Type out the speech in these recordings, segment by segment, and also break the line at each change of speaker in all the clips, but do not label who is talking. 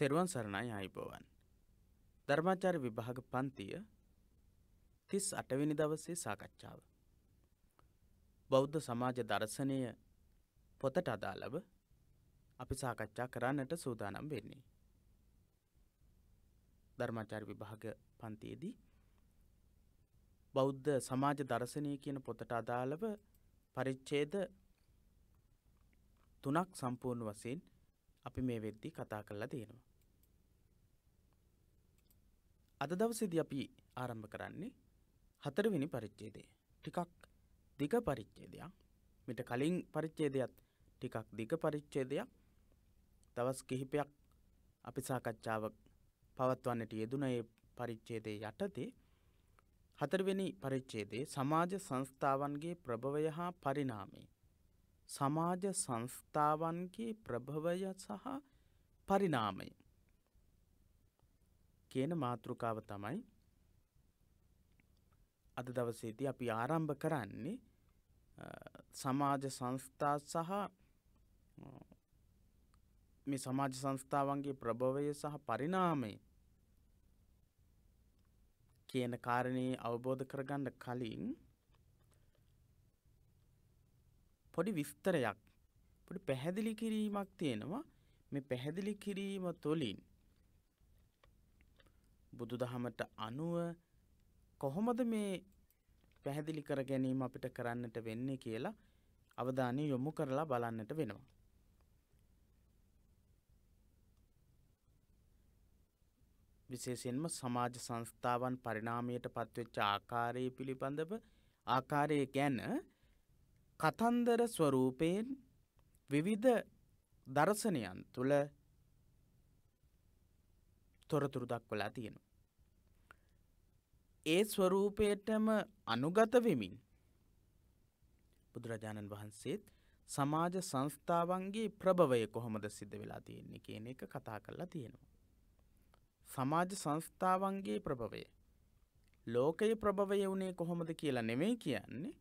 තෙරුවන් සරණයි අයිබෝවන්. ධර්මාචාර විභාග පන්තිය තිස් අටවිනි දවසේ සාකච්ඡාව. බෞද්ධ සමාජ දර්ශනය පොතට අදාළව අපි සාකච්ඡා කරන්නට සූදානම් වෙන්නේ. ධර්මාචාර විභාග පන්තියේදී බෞද්ධ සමාජ දර්ශනය කියන පොතට අදාළව පරිච්ඡේද තුනක් සම්පූර්ණ වසයෙන් අපි මේ වෙද්දී කතා කරලා තියෙනවා. අද දවසේද අපි ආරම්භ කරන්නේ හතරවෙනි පරිච්චේදය ටිකක් දිග පරිච්චේදයක් මිට කලින් පරිච්චේදයත් ටිකක් දිග පරිච්චේදයක් දවස් කිහිපයක් අපි සාකච්ඡාවක් පවත්වන්නට යෙදුන ඒ පරිච්චේදය යටතේ හතරවෙනි පරිච්චේදේ සමාජ සංස්ථාවන්ගේ ප්‍රභවය හා පරිනාමේ සමාජ සංස්ථාවන්ගේ ප්‍රභවය සහ පරිනාමය කියන මාතෘකාව තමයි අද දවසේදී අපි ආරම්භ කරන්නේ සමාජ සංස්ථා සහ මේ සමාජ සංස්ථාවන්ගේ ප්‍රභවය සහ පරිණාමය කියන කාරණයේ අවබෝධ කරගන්න කලින් පොඩි විස්තරයක් පොඩි පැහැදිලි කිරීමක් තියෙනවා මේ පැහැදිලි කිරීම තුළින් බුදු දහමට අනුව කොහොමද මේ පැහැදිලි කර ගැනීම අපිට කරන්නට වෙන්නේ කියලා අවධානය යොමු කරලා බලන්නට වෙනවා. විශේෂයෙන්ම සමාජ සංස්ථාවන් පරිණාමයට පත්වෙච්ච ආකාරය පිළිබඳව ආකාරය ගැන කතන්දර ස්වරූපයෙන් විවිධ දර්ශනයන් තුළ තොරතුරු දක්වලා තියෙනවා. ඒ ස්වරූපයටම අනුගත වෙමින් බුදුරජාණන් වහන්සේත් සමාජ සංස්ථාවන්ගේ ප්‍රභවය කොහොමද සිද්ධ වෙලා තියෙන්නේ කියන එක කතා කරලා තියෙනවා. සමාජ සංස්ථාවන්ගේ ප්‍රභවය ලෝකයේ ප්‍රභවය වුණේ කොහොමද කියලා නෙමෙයි කියන්නේ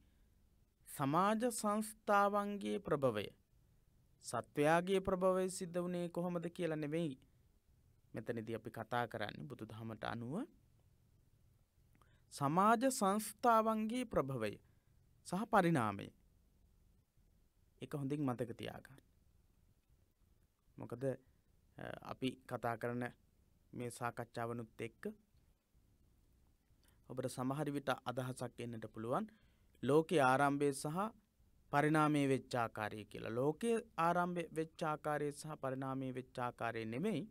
සමාජ සංස්ථාවන්ගේ ප්‍රභවය සත්වයාගේ ප්‍රභවය සිද්ධ වුණේ කොහොමද කියලා නෙවෙයි මෙතනදී අපි කතා කරන්නේ බුදු දහමට අනුව සමාජ සංස්ථාවන්ගේ ප්‍රභවය සහ පරිනාමය එක හොඳින් මතක තියාගන්න. මොකද අපි කතා කරන මේ සාකච්ඡාවනුත් එක්ක ඔබට සමහරි විට අදහසක් එන්නට පුළුවන් ලෝකයේ ආරම්භය සහ පරිනාමය වෙච්චාකාරය කියලා ලෝකයේ ආරම්භ වෙච්චාකාරය සහ පරිනාමය වෙච්චාකාරය නෙමෙයි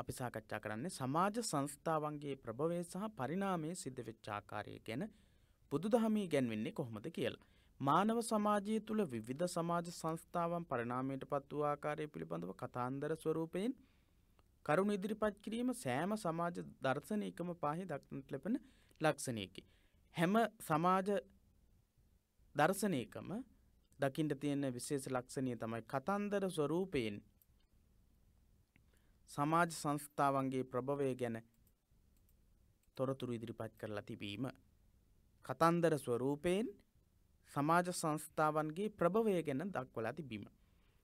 අපි සාකච්ඡා කරන්නේ සමාජ සංස්ථාවන්ගේ ප්‍රභවය සහ පරිණාමය සිද්ධ වෙච්චාකාරය ගැන බුදුදහමී ගැන්වෙන්නේ කොහොමද කියලා. මානව සමාජය තුළ විවිධ සමාජ සංස්ථාවන් පරිනාමයට පත් වූ ආකාරය පිළිබඳව කතාන්දර ස්වරූපයෙන් කරුණ ඉදිරිපත් කිරීම සෑම සමාජ දර්ශනයකම පාහි දක්නට ලැබෙන ලක්ෂණයකි. හැම සමාජ දර්ශනයකම දකිින්ට තියෙන විශේෂ ලක්ෂණය තමයි කතන්දර ස්වරූපයෙන් සමාජ සංස්ථාවන්ගේ ප්‍රභවය ගැන තොරතුරු ඉදිරිපත් කරලා තිබීම. කතන්දර ස්වරූපයෙන් සමාජ සංස්ථාවන්ගේ ප්‍රභවය ගැන දක්වලා තිබීම.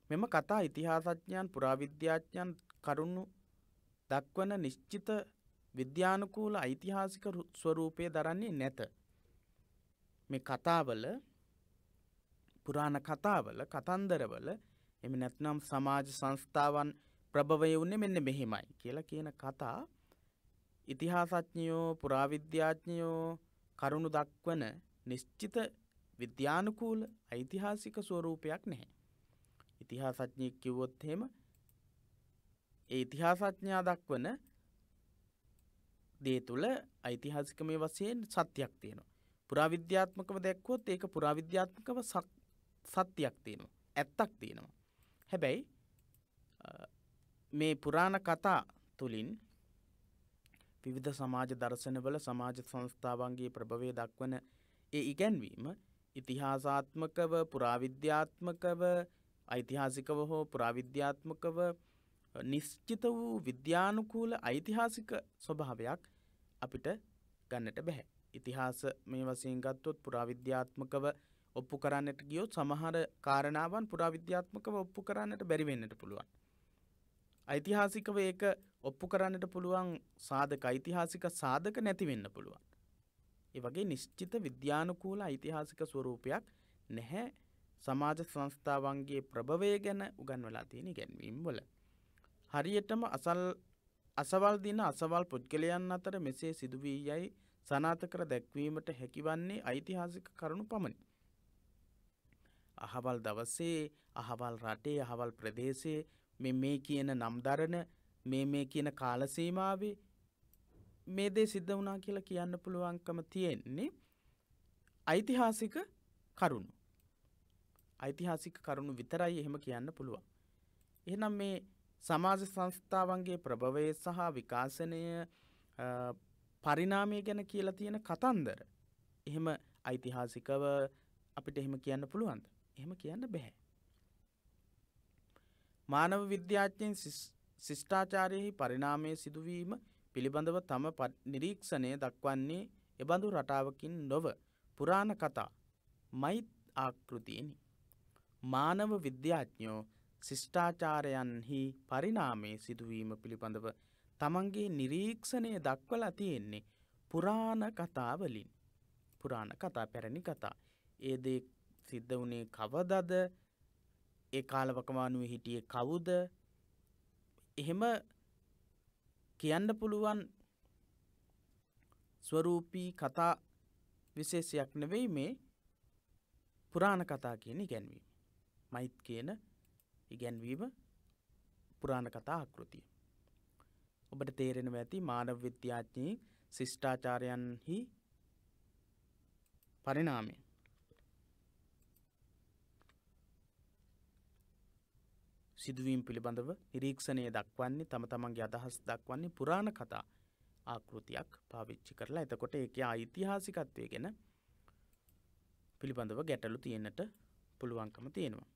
මෙම කතා ඉතිහාසඥයන් පුරාවිද්‍යාඥයන් කරුණු දක්වන නිශ්චිත විද්‍යානුකූල ඓතිහාසික ස්වරූපය දරන්නේ නැත. මේ කතාවල පුරාණ කතාවල කතන්දරවල එම නැත්නම් සමාජ සංස්ථාවන් ප්‍රභවය වුණේ මෙන්න මෙහෙමයි කියලා කියන කතා ඉතිහාසඥයෝ පුරාවිද්‍යාඥයෝ කරුණු දක්වන නිශ්චිත විද්‍යානුකූල ඓතිහාසික ස්වරූපයක් නැහැ. ඉතිහාසඥයෙක් කිව්වොත් එහෙම ඒ ඉතිහාසඥා දක්වන දේ තුළ ඓතිහාසික මේ වශයෙන් සත්‍යයක් තියෙනවා. පුරාවිද්‍යාත්මකව දැක්වොත් ඒක පුරාවිද්‍යාත්මකව සත්‍යයක් තියෙනවා. ඇත්තක් තියෙනවා. හැබැයි මේ පුරාණ කතා තුළින් විවිධ සමාජ දර්ශනවල සමාජ සංස්ථාවන්ගේ ප්‍රභවය දක්වන ඒ ඉගැන්වීම ඉතිහාසාත්මකව පුරාවිද්‍යාත්මකව ඓතිහාසිකව හෝ පුරාවිද්‍යාත්මකව නිශ්චිත වූ විද්‍යානුකූල ඓතිහාසික ස්වභාවයක් අපිට ගන්නට බැහැ. ඉතිහාස මේ වසයෙන් ගත්තොත් පුරාවිද්‍යාත්මකව ඔප්පු කරන්නට ගියොත් සමහර කාරණාවන් පුරාවිද්‍යාත්මකව ඔප්පු කරන්නට බැරිවෙන්නට පුළුවන්. ඓතිහාසිකව ඒක ඔප්පු කරන්නට පුළුවන් සාධක ඓතිහාසික සාධක නැතිවෙන්න පුළුවන්. ඒ වගේ නිශ්චිත විද්‍යානුකූල ඓතිහාසික ස්වරූපයක් නැහැ සමාජ සංස්ථාවන්ගේ ප්‍රභවය ගැන උගන්වලා තියෙන ගැන්වීම් වල. හරියටම අසල් අසවල් දින අසවල් පුද්ගලයන් අතර මෙසේ සිදුවී යයි සනාත කර දැක්වීමට හැකිවන්නේ ඓතිහාසික කරුණු පමණි. අහවල් දවසේ අහවල් රටේ අහවල් ප්‍රදේශයේ මෙ මේ කියන නම් දරණ මේ මේ කියන කාලසීමාවේ මේ දේ සිද්ධ වනා කියලා කියන්න පුළුවන්කම තියෙන්නේ ඓතිහාසික කරුණු. ඓතිහාසික කරුණු විතරයි එහෙම කියන්න පුළුවන්. එහනම් මේ සමාජ සංස්ථාවන්ගේ ප්‍රභවය සහ විකාශනය පරිනාමය ගැන කියලා තියෙන කතන්දර. එහෙම ඓතිහාසිකව අපිට එහෙම කියන්න පුළුවන්ද. එහෙම කියන්න බැහැ. මානව විද්‍යාඥයෙන් ශිෂ්ඨාචාරයෙහි පරිණාමය සිදුවීම පිළිබඳව තම නිරීක්ෂණය දක්වන්නේ එබඳු රටාවකින් නොව පුරාණ කතා මෛත් ආකෘතියනි. මානව විද්‍යාඥෝ ශිෂ්ඨාචාරයන්හි පරිණාමය සිදුවීම පිළිබඳව තමන්ගේ නිරීක්ෂණය දක්වලා තියෙන්නේ පුරාණ කතාවලින් පුරාණ කතා පැරණි කතා ඒදේ සිද්ධ වනේ කවදද ඒ කාලවකවානුවේ හිටියේ කවුද එහෙම කියන්න පුළුවන් ස්වරූපී කතා විශේෂයක් නෙවෙයි මේ පුරාණ කතා කියන ඉගැන්වීම. මෛත් කියන ඉගැන්වීම පුරාණ කතා ආකෘතිය. ඔබට තේරෙනව ඇති මානව විද්‍යාඥී ශිෂ්ඨාචාරයන්හි පරිණාමය. සිදුවීම් පිළිබඳව නිරීක්ෂණය දක්වන්නේ තම තමන්ගේ අදහස් දක්වන්නේ පුරාණ කතා ආකෘතියක් පාවිච්චි කරලා එතකොට ඒක ඓතිහාසිකත්වය ගැන පිළිබඳව ගැටලු තියෙන්නට පුළුවන්කම තියෙනවා.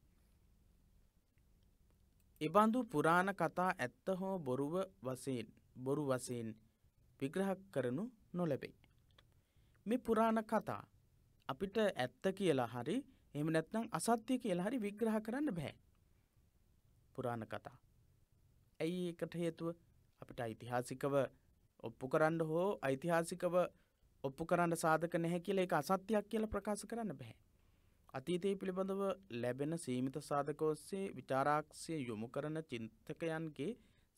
එබඳු පුරාණ කතා ඇත්ත හෝ බොරුව වසයෙන් බොරු වසයෙන් විග්‍රහ කරනු නොලැබේ. මේ පුරාණ කතා අපිට ඇත්ත කියලා හරි එම නැත්නම් අසත්‍ය කියලා හරි විග්‍රහ කරන්න බැහැ. පුරාණ කතා. ඇයි ඒකට හේතුව අපිට ඓතිහාසිකව ඔප්පු කරන්න හෝ ඓතිහාසිකව ඔප්පු කරන්න සාධක නැහැ කියලා ඒක අසත්‍යයක් කියලා ප්‍රකාශ කරන්න බැහැ. අතීතයේ පිළිබඳව ලැබෙන සීමිත සාධක ඔස්සේ විචාරාක්ෂය යොමු කරන චින්තකයන්ගේ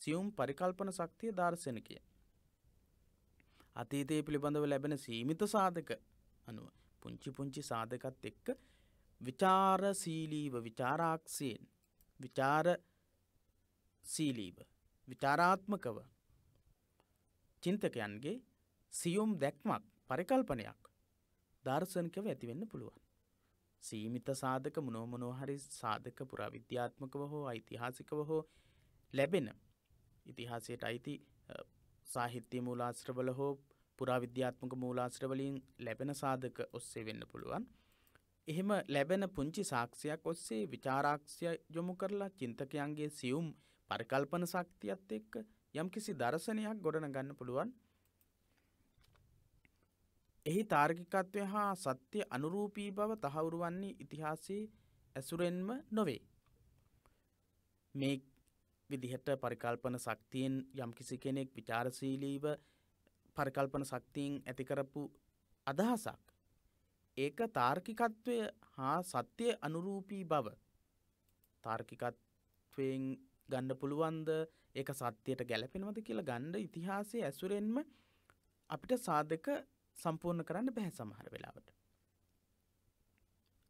සියුම් පරිකල්පන ශක්තිය දාර්ශනිකය. අතීතයේ පිළිබඳව ලැබෙන සීමිත සාධක අනුව පුංචි පුංචි සාධකත් එක්ක විචාරශීලීව විචාරාක්ෂයෙන් විචාර සීලීව විචාරාත්මකව චින්තකයන්ගේ සියුම් දැක්මක් පරිකල්පනයක් දර්ශනකව ඇතිවෙන්න පුළුවන්. සීමිත සාධක මනෝමනෝහරි සාධක පුරාවිද්‍යාත්මකව හෝ ඓතිහාසිකව හෝ ලැබෙන ඉතිහාසයට අයිති සාහිත්‍ය මූලාශ්‍රවල හෝ පුරාවිද්‍යාත්මක මූලාශ්‍රවලින් ලැබෙන සාධක ඔස්සේ වෙන්න පුළුවන්. එහෙම ලැබෙන පුංචි සාක්ෂයක් ඔස්සේ විචාරාක්ෂය යොමු කරලා චින්තකයන්ගේ සියුම් පරිකල්පන ශක්තියත් එක්ක යම්කිසි දර්ශනයක් ගොඩන ගන්න පුළුවන් එහි තාර්කිකත්වය හා සත්‍ය අනුරූපී බව තහවුරු වන්නේ ඉතිහාසයේ ඇසුරෙන්ම නොවේ. මේ විදිහට පරිකල්පන ශක්තියෙන් යම්කිසි කෙනෙක් විචාරශීලීව පරිකල්පන ශක්තියෙන් ඇතිකරපු අදහසක්. ඒක තාර්කිකත්වය හා සත්‍යය අනුරූපී බව තාර්කිකත්වයෙන් ගණ්ඩ පුළුවන්ද ඒක සත්‍යයට ගැලපෙනවද කියලා ගණ්ඩ ඉතිහාසය ඇසුරෙන්ම අපිට සාධක සම්පූර්ණ කරන්න බැහැ සමහර වෙලාවට.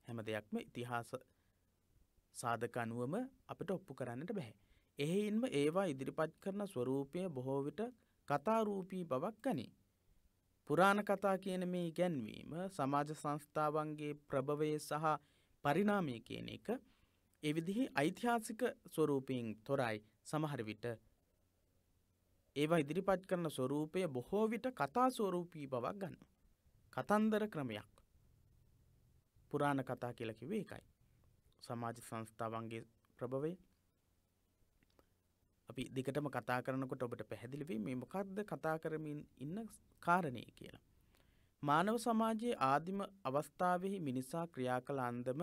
හැම දෙයක්ම ඉතිහාස සාධක අනුවම අපිට ඔප්පු කරන්නට බැහැ. එහෙයින්ම ඒවා ඉදිරිපත් කරන ස්වරූපය බොහෝ විට කතාරූපී බවක් ගනී. පුරාණ කතා කියන මේ ඉගැන්වීම සමාජ සංස්ථාවන්ගේ ප්‍රභවය සහ පරිණාමය කියන එක ඒ විදිහි ඓතිහාසික ස්වරූපයෙන් තොරයි සමහර විට ඒවා ඉදිරිපත් කරන ස්වරූපය බොහෝ විට කතා ස්වරූපී බවක් ගන්න. කතන්දර ක්‍රමයක්. පුරාණ කතා කියලා කිව්වේ ඒකයි. සමාජ සංස්ථාවන්ගේ ප්‍රභවය අපි දිගටම කතා කරනකොට ඔබට පැහැදිලිවේ මේ මොකක්ද කතා කරමින් ඉන්න කාරණය කියලා. මානව සමාජයේ ආදිම අවස්ථාවෙහි මිනිසා ක්‍රියා කළ අන්දම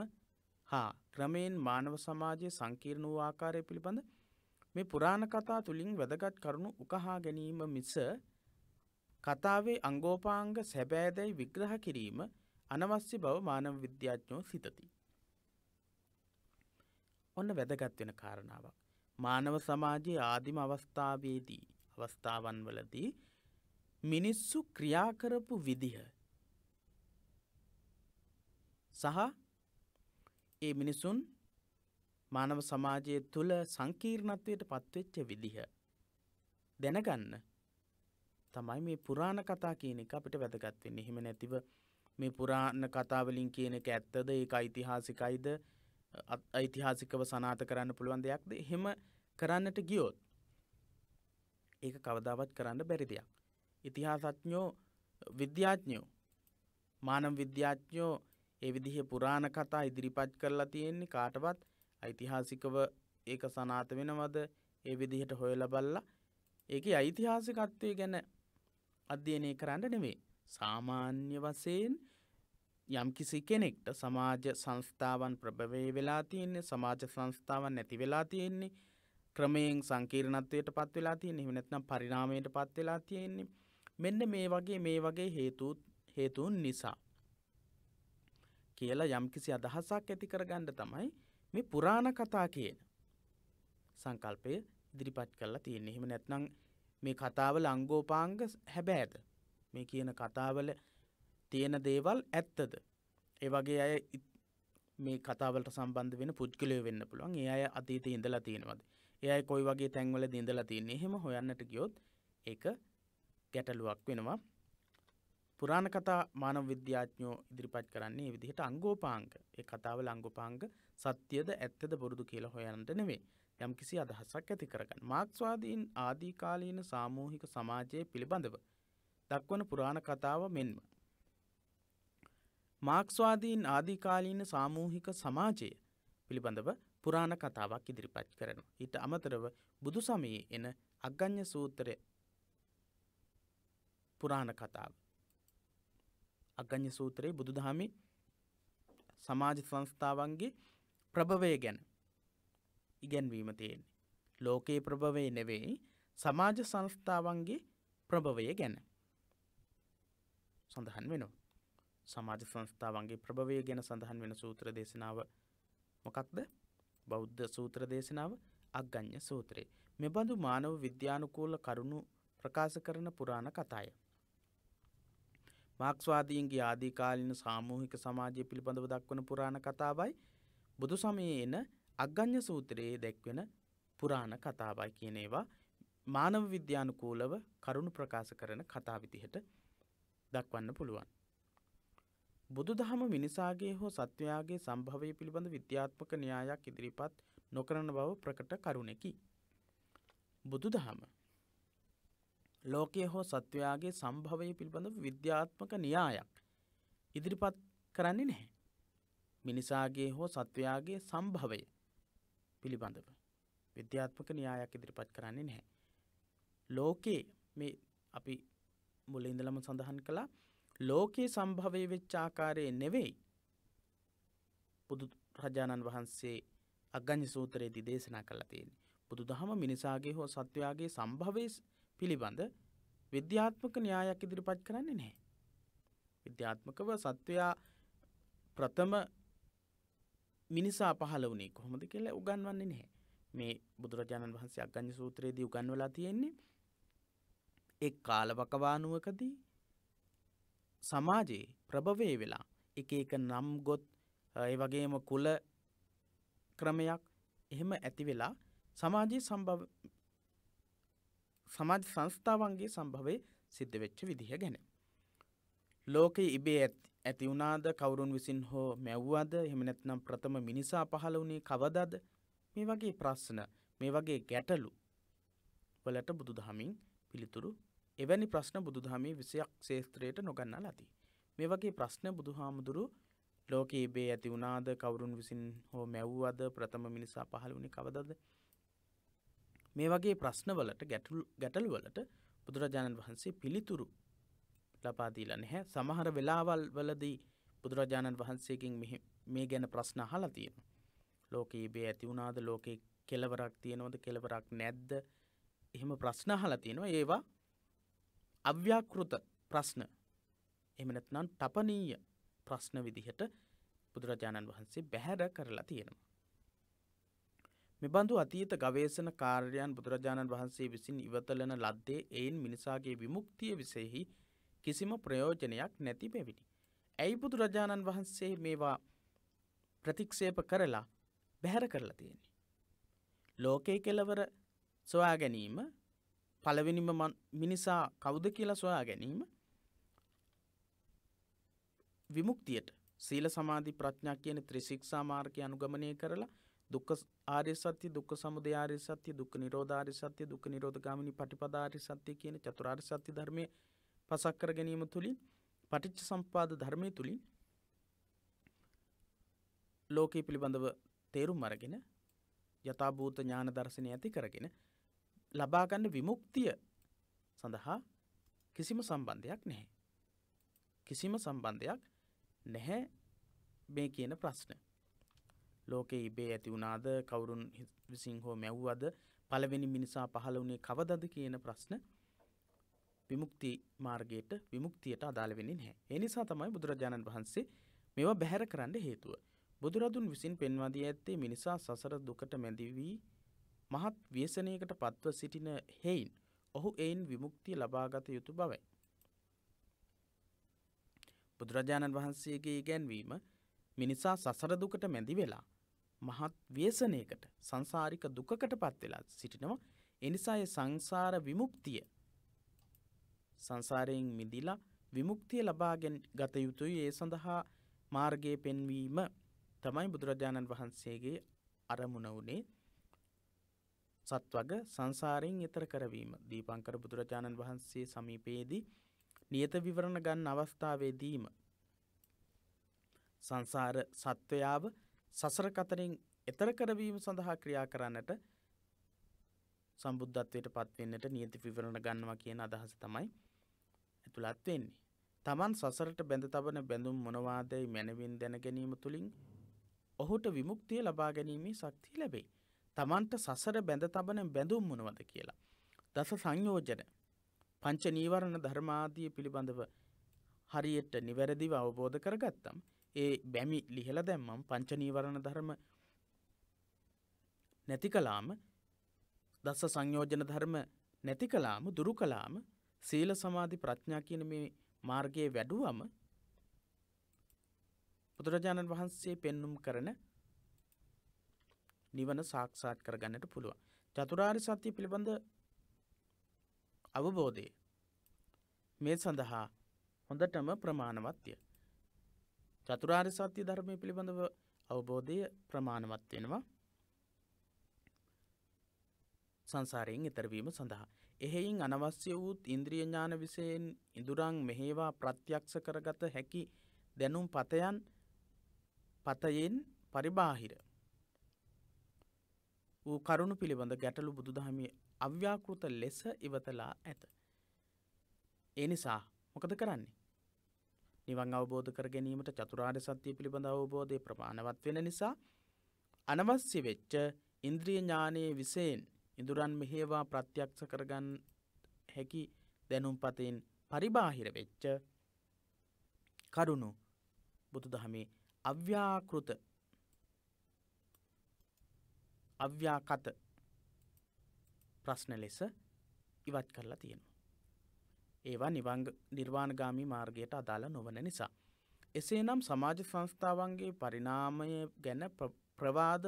හා ක්‍රමයෙන් මානව සමාජය සංකීර්ණ වූ ආකාරය පිළිබඳ මේ පුරාණ කතා තුළින් වැදගත් කරුණු උකහා ගැනීම මිස කතාවේ අංගෝපාංග සැබෑදැයි විග්‍රහ කිරීම අනවශ්‍ය බව මානව විද්‍යාඥෝ සිතති. ඔන්න වැදගත් වෙන කාරණාවක්. මානව සමාජයේ ආදිම අවස්ථාවේදී අවස්ථාවන් වලදී මිනිස්සු ක්‍රියාකරපු විදිහ සහ ඒ මිනිසුන් මානව සමාජය තුළ සංකීර්ණත්වයට පත්වෙච්ච විදිහ. දැනගන්න තමයි මේ පුරාණ කතා කියන එක අපිට වැදගත්වෙන්න එහෙම නැතිව මේ පුරාණ කතාවලින් කියන එක ඇත්තද ඒ අයිතිහාසිකයිද ඓතිහාසිකව සනාත කරන්න පුළුවන් දෙයක්ද හෙම කරන්නට ගියොත් ඒ කවදාවත් කරන්න බැරි දෙයක්. ඉතිහාසඥෝ විද්‍යාඥයෝ මානම් විද්‍යාඥයෝ ඒ විදිහේ පුරාණ කතා ඉදිරිපත් කරලා තියෙන්නේ කාටවත් ඓතිහාසිකව ඒක සනාත වෙනවද ඒ විදිහට හොයලා බලලා ඒකේ ඓතිහාසිකත්වය ගැන අධ්‍යයනය කරන්න නෙමෙයි සාමාන්‍ය වශයෙන් යම්කිසි කෙනෙක්ට සමාජ සංස්ථාවන් ප්‍රභවය වෙලා තියෙන්නේ සමාජ සංස්ථාවන් නැති වෙලා තියෙන්නේ ක්‍රමයෙන් සංකීර්ණත්වයට පත් වෙලා තියෙන එහෙම නැත්නම් පරිණාමයට පත් වෙලා තියෙන්නේ මෙන්න මේ වගේ මේ වගේ හේතු හේතුන් නිසා කියලා යම්කිසි අදහසක් ඇති කරගන්න තමයි මේ පුරාණ කතා කියන සංකල්පය ඉදිරිපත් කරලා තියෙන්නේ. එහෙම නැත්නම් මේ කතාවල අංගෝපාංග හැබෑද? මේ කියන කතාවල තියෙන දේවල් ඇත්තද? ඒ වගේ අය මේ කතාවලට සම්බන්ධ වෙන පුද්ගලයෝ වෙන්න පුළුවන්. ඒ අය අතීතයේ ඉඳලා තියෙනවද? ඒ අය කොයි වගේ තැන්වලද ඉඳලා තියෙන්නේ? එහෙම හොයන්නට ගියොත් ඒක ගැටලුවක් වෙනවා. පුරාණ කතා මානව විද්‍යාඥෝ ඉදිරිපත් කරන්නේ විදිහට අංගෝපාංග ඒ කතාව ලංගෝපාංග සත්‍යයද ඇත්තද බොරුදු කියලා හොයනට නෙවේ යම් කිසි අදහසක් ඇති කරගන්න මාක්ස්වාදීන් ආදීකාලීන සාමූහික සමාජයේ පිළිබඳව දක්වන පුරාණ කතාව මෙන්ම. මාක්ස්වාදීන් ආදීකාලීන සාමූහික සමාජය පිළිබඳව පුරාණ කතාවක් ඉදිරිපත් කරන. ඊට අමතරව බුදු සමයේ එන අග්ගඥ සූත්‍රය පුරාණ කතාව. අග්ගඥ සූත්‍රයේ බුදුදහමි සමාජ සංස්ථාවන්ගේ ප්‍රභවය ගැන ඉගැන්වීම තියෙන්නේ. ලෝකයේ ප්‍රභවය නෙවෙයි සමාජ සංස්ථාවන්ගේ ප්‍රභවය ගැන සඳහන් වෙනවා. සමාජ සංස්ථාවන්ගේ ප්‍රභවය ගැන සඳහන් වෙන සූත්‍ර දේශනාව මොකක්ද බෞද්ධ සූත්‍ර දේශනාව අග්ගඥ සූත්‍රයේ මෙබඳු මානව විද්‍යානුකූල කරුණු ප්‍රකාශ කරන පුරාණ කතාය. මාක්ස්වාදීන්ගේ ආදීකාලීන සාමූහික සමාජය පිළිබඳව දක්වන පුරාණ කතාවයි බුදු සමයේ එන අග්ගඥ සූත්‍රයේ දැක්වෙන පුරාණ කතාවයි කියන ඒවා මානව විද්‍යානුකූලව කරුණු ප්‍රකාශ කරන කතා විදිහට දක්වන්න පුළුවන්. බුදු දහම මිනිසාගේ හෝ සත්වයාගේ සම්භවය පිළිබඳ විද්‍යාත්මක න්‍යායක් ඉදිරිපත් නොකරන බව ප්‍රකට කරුණෙකි. බුදු දහම ලෝකය හෝ සත්වයාගේ සම්භවය පිළිබඳ විද්‍යාත්මක න්‍යායක් ඉදිරිපත් කරන්නේ නැහැ. මිනිසාගේ හෝ සත්වයාගේ සම්භවය පිළිබඳව විද්‍යාත්මක න්‍යායක් ඉදිරිපත් කරන්නේ නැහැ. ලෝකයේ මේ අපි මුල ඉඳලම සඳහන් කළා ලෝකයේ සම්භවය වෙච්ච ආකාරයේ නෙවෙයි බුදු රජාණන් වහන්සේ අග්ගඤ්ඤ සූත්‍රයේදී දේශනා කළා තියෙන්නේ. බුදුදහම මිනිසාගේ හෝ සත්වයාගේ සම්භවයේ පිළිබඳ විද්‍යාත්මක න්‍යායක් ඉදිරිපත් කරන්නේ නැහැ. විද්‍යාත්මකව සත්වයා ප්‍රථම මිනිසා පහල වනේ කොහොමද කියලා උගන්වන්නේ නැහැ. මේ බුදුරජාණන් වහන්සේ අගං්‍ය සූත්‍රයේදී උගන්වලා තියෙන්නේ එක් කාලවකවානුවකදී සමාජයේ ප්‍රභවය වෙලා එක එක නම් ගොත් ඒ වගේම කුල ක්‍රමයක් එහෙම ඇති වෙලා සමාජයේ සම්භව සමාජ සංස්ථාවන්ගේ සම්භවය සිද්ධ වෙච්ච විදිහ ගැන. ලෝකෙ ඉබේ ඇති වුණාද කවුරුන් විසින් හෝ මැව්වාද හෙමනැත්නම් ප්‍රථම මිනිසා පහළ වුණේ කවදද මේ වගේ ප්‍රශ්න මේ වගේ ගැටලු වලට බුදුදහමින් පිළිතුරු එවැනි ප්‍රශ්න බුදුදහමේ විසයක් ශේත්‍රයට නොගන්නා ලති. මේ වගේ ප්‍රශ්න බුදුහාමුදුරු ලෝකයේ බේ ඇති වුණාද කවුරුන් විසින් හෝ මැව්වද ප්‍රථම මිනිසා පහළුණි කවදද මේ වගේ ප්‍රශ්නවලට ගැටල්වලට බුදුරජාණන් වහන්සේ පිළිතුරු ලපාදීලා නැහැ සමහර වෙලාවල් වලදී බුදුරජාණන් වහන්සේකින් මේ ගැන ප්‍රශ්න අහලා තියෙන. ලෝකයේ බේ ඇති වුණාද ලෝකේ කෙලවරක් තියෙනවද කෙලවරක් නැද්ද එහෙම ප්‍රශ්න අහලා තියෙනවා ඒවා අව්‍යාකෘත ප්‍රශ්න එහෙම නැත්නම් තපනීය ප්‍රශ්න විදිහට බුදුරජාණන් වහන්සේ බැහැර කරලා තියෙනවා. මෙබඳු අතීත ගවේශන කාර්යයන් බුදුරජාණන් වහන්සේ විසින් ඉවතලන ලද්දේ එයින් මිනිසාගේ විමුක්තිය විසෙහි කිසිම ප්‍රයෝජනයක් නැති පැවිනි. ඇයි බුදුරජාණන් වහන්සේ මේවා ප්‍රතික්ෂේප කරලා බැහැර කරලා තියෙන්නේ. ලෝකයේ කෙලවර සොයා ගැනීම පළවෙනිම මිනිසා කවුද කියලා සොයා ගැනීම විමුක්තියට සීල සමාධි ප්‍රඥා කියන ත්‍රිසික්ෂා මාර්ගය අනුගමනය කරලා දුක්ඛ ආර්ය සත්‍ය දුක්ඛ සමුදය ආර්ය සත්‍ය දුක්ඛ නිරෝධ ආර්ය සත්‍ය දුක්ඛ නිරෝධ ගාමිනී පටිපදා ආර්ය සත්‍ය කියන චතුරාර්ය සත්‍ය ධර්මයේ පසක් කර ගැනීම තුලින් පටිච්ච සම්පාද ධර්මයේ තුලින් ලෝකයේ පිළිබඳව තේරුම් අරගෙන යථාභූත ඥාන දර්ශනය ඇති කරගෙන ලබා ගන්න විමුක්තිය සඳහා කිසිම සම්බන්ධයක් නැහැ. කිසිම සම්බන්ධයක් නැහැ මේ කියන ප්‍රශ්නේ. ලෝකයේ ඉබේ ඇති වුණාද කවුරුන් විසින් හෝ මැව්වද පළවෙනි මිනිසා පහළ වුණේ කවදද කියන ප්‍රශ්න විමුක්ති මාර්ගයට විමුක්තියට අදාළ වෙන්නේ නැහැ. ඒ නිසා තමයි බුදුරජාණන් වහන්සේ මේවා බැහැර කරන්න හේතුව. බුදුරදුන් විසින් පෙන්වා දී ඇත්තේ මිනිසා සසර දුකට මැදි වී මහත් ව්‍යසනයකට පත්ව සිටින හේයින් ඔහු එයින් විමුක්තිය ලබාගත යුතු බවයි. බුදුරජාණන් වහන්සේගේ ඉගැන්වීම මිනිසා සසර දුකට මැදි වෙලා මහත් ව්‍යසනයකට සංසාරික දුකකට පත් වෙලා සිටිනවා එනිසාය සංසාර විමුක්තිය සංසාරයෙන් මිදිලා විමුක්තිය ලබාගෙන් ගත යුතුයි ඒ සඳහා මාර්ගය පෙන්වීම තමයි බුදුරජාණන් වහන්සේගේ අරමුණ වුණේ සත්වග සංසාරයෙන් එතර කරවීම දීපංකර බුදුරජාණන් වහන්සේ සමීපයේදී නියත විවරණ ගන්න අවස්ථාවේදීම සංසාර සත්වයාව සසර කතරින් එතර කරවීම සඳහා ක්‍රියා කරන්නට සම්බුද්ධත්වයට පත්වෙන්නට නියති පිවරණ ගන්නවා කියන අදහස තමයි ඇතුළත් වෙන්නේ. තමන් සසරට බැඳ තබන බැඳුම් මොනවාදැයි මැනවින් දැන ගැනීම තුළින් ඔහුට විමුක්තිය ලබා ගැනීමේ ශක්තිය ලැබෙයි. තමන්ට සසර බැඳ තබන බැඳුම් මොනවද කියලා. දස සංයෝජන පංච නීවරණ ධර්මාදිය පිළිබඳව හරියට නිවැරදිව අවබෝධ කරගත්තම් ඒ බැමි ලිහල දැම්මම් පංචනීවරණ ධර්ම නැති කලාම දස්ස සංයෝජන ධර්ම නැති කලාම දුරු කලාම සීල සමාධි ප්‍රඥා කියන මේ මාර්ගයේ වැඩුවම බුදුරජාණන් වහන්සේ පෙන්නුම් කරන නිවන සාක්ෂාත් කරගන්නට පුළුවන්. චතුරාරි සත්‍යය පිළිබඳ අවබෝධය මේ සඳහා හොඳටම ප්‍රමාණවත්ය. චතුරාර් සත්‍ය ධර්මය පිළිබඳව අවබෝධය ප්‍රමාණවත් වෙනවා සංසාරයෙන් එතරවීම සඳහා. එහෙයින් අනවශ්‍ය වූත් ඉන්ද්‍රිය ඥාන විසයෙන් ඉඳුරං මෙහේවා ප්‍රත්‍යක්ෂ කරගත හැකි දැනුම් පතයන් පතයෙන් පරිබාහිර. වූ කරුණු පිළිබඳ ගැටලු බුදුදහමි අව්‍යාකෘත ලෙස ඉවතලා ඇත. ඒ නිසා මොකද කරන්නේ. නිවන් අවබෝධ කර ගැනීමට චතුරාර්ය සත්‍යය පිළිබඳ අවබෝධය ප්‍රමාණවත් වෙන නිසා අනවශ්‍ය වෙච්ච ඉන්ද්‍රිය ඥානයේ විසයෙන් ඉඳුරන් මෙහේවා ප්‍රත්‍යක්ෂ කරගන්න හැකි දැනුම්පතයෙන් පරිබාහිර වෙච්ච කරුණු බුදු දහමේ අව්‍යාකෘත අව්‍යාකත ප්‍රශ්න ලෙස ඉවත් කරලා තියෙන. ඒවා නිර්වාණගාමී මාර්ගයට අදාළ නොවන නිසා. එසේනම් සමාජ සංස්ථාවන්ගේ පරිණාමය ගැන ප්‍රවාද